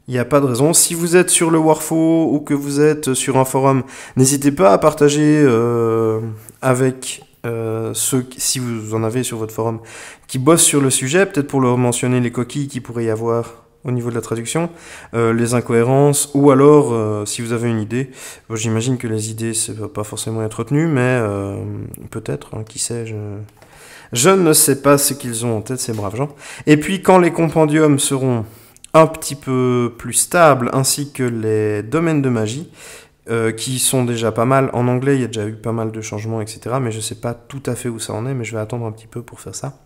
Il n'y a pas de raison. Si vous êtes sur le Warfo ou que vous êtes sur un forum, n'hésitez pas à partager avec ceux, si vous en avez sur votre forum, qui bossent sur le sujet, peut-être pour leur mentionner les coquilles qui pourrait y avoir au niveau de la traduction, euh, les incohérences, ou alors, euh, si vous avez une idée, j'imagine que les idées, c'est pas forcément être mais euh, peut-être, hein, qui sait, je... je... ne sais pas ce qu'ils ont en tête, ces braves gens. Et puis, quand les compendiums seront un petit peu plus stables, ainsi que les domaines de magie, euh, qui sont déjà pas mal. En anglais, il y a déjà eu pas mal de changements, etc. Mais je sais pas tout à fait où ça en est, mais je vais attendre un petit peu pour faire ça.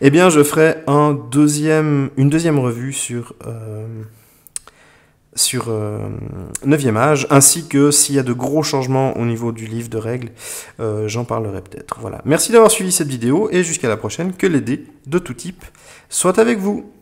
Eh bien, je ferai un deuxième, une deuxième revue sur euh, sur 9e euh, âge, ainsi que s'il y a de gros changements au niveau du livre de règles, j'en parlerai peut-être. Voilà. Merci d'avoir suivi cette vidéo et jusqu'à la prochaine. Que les dés de tout type soient avec vous.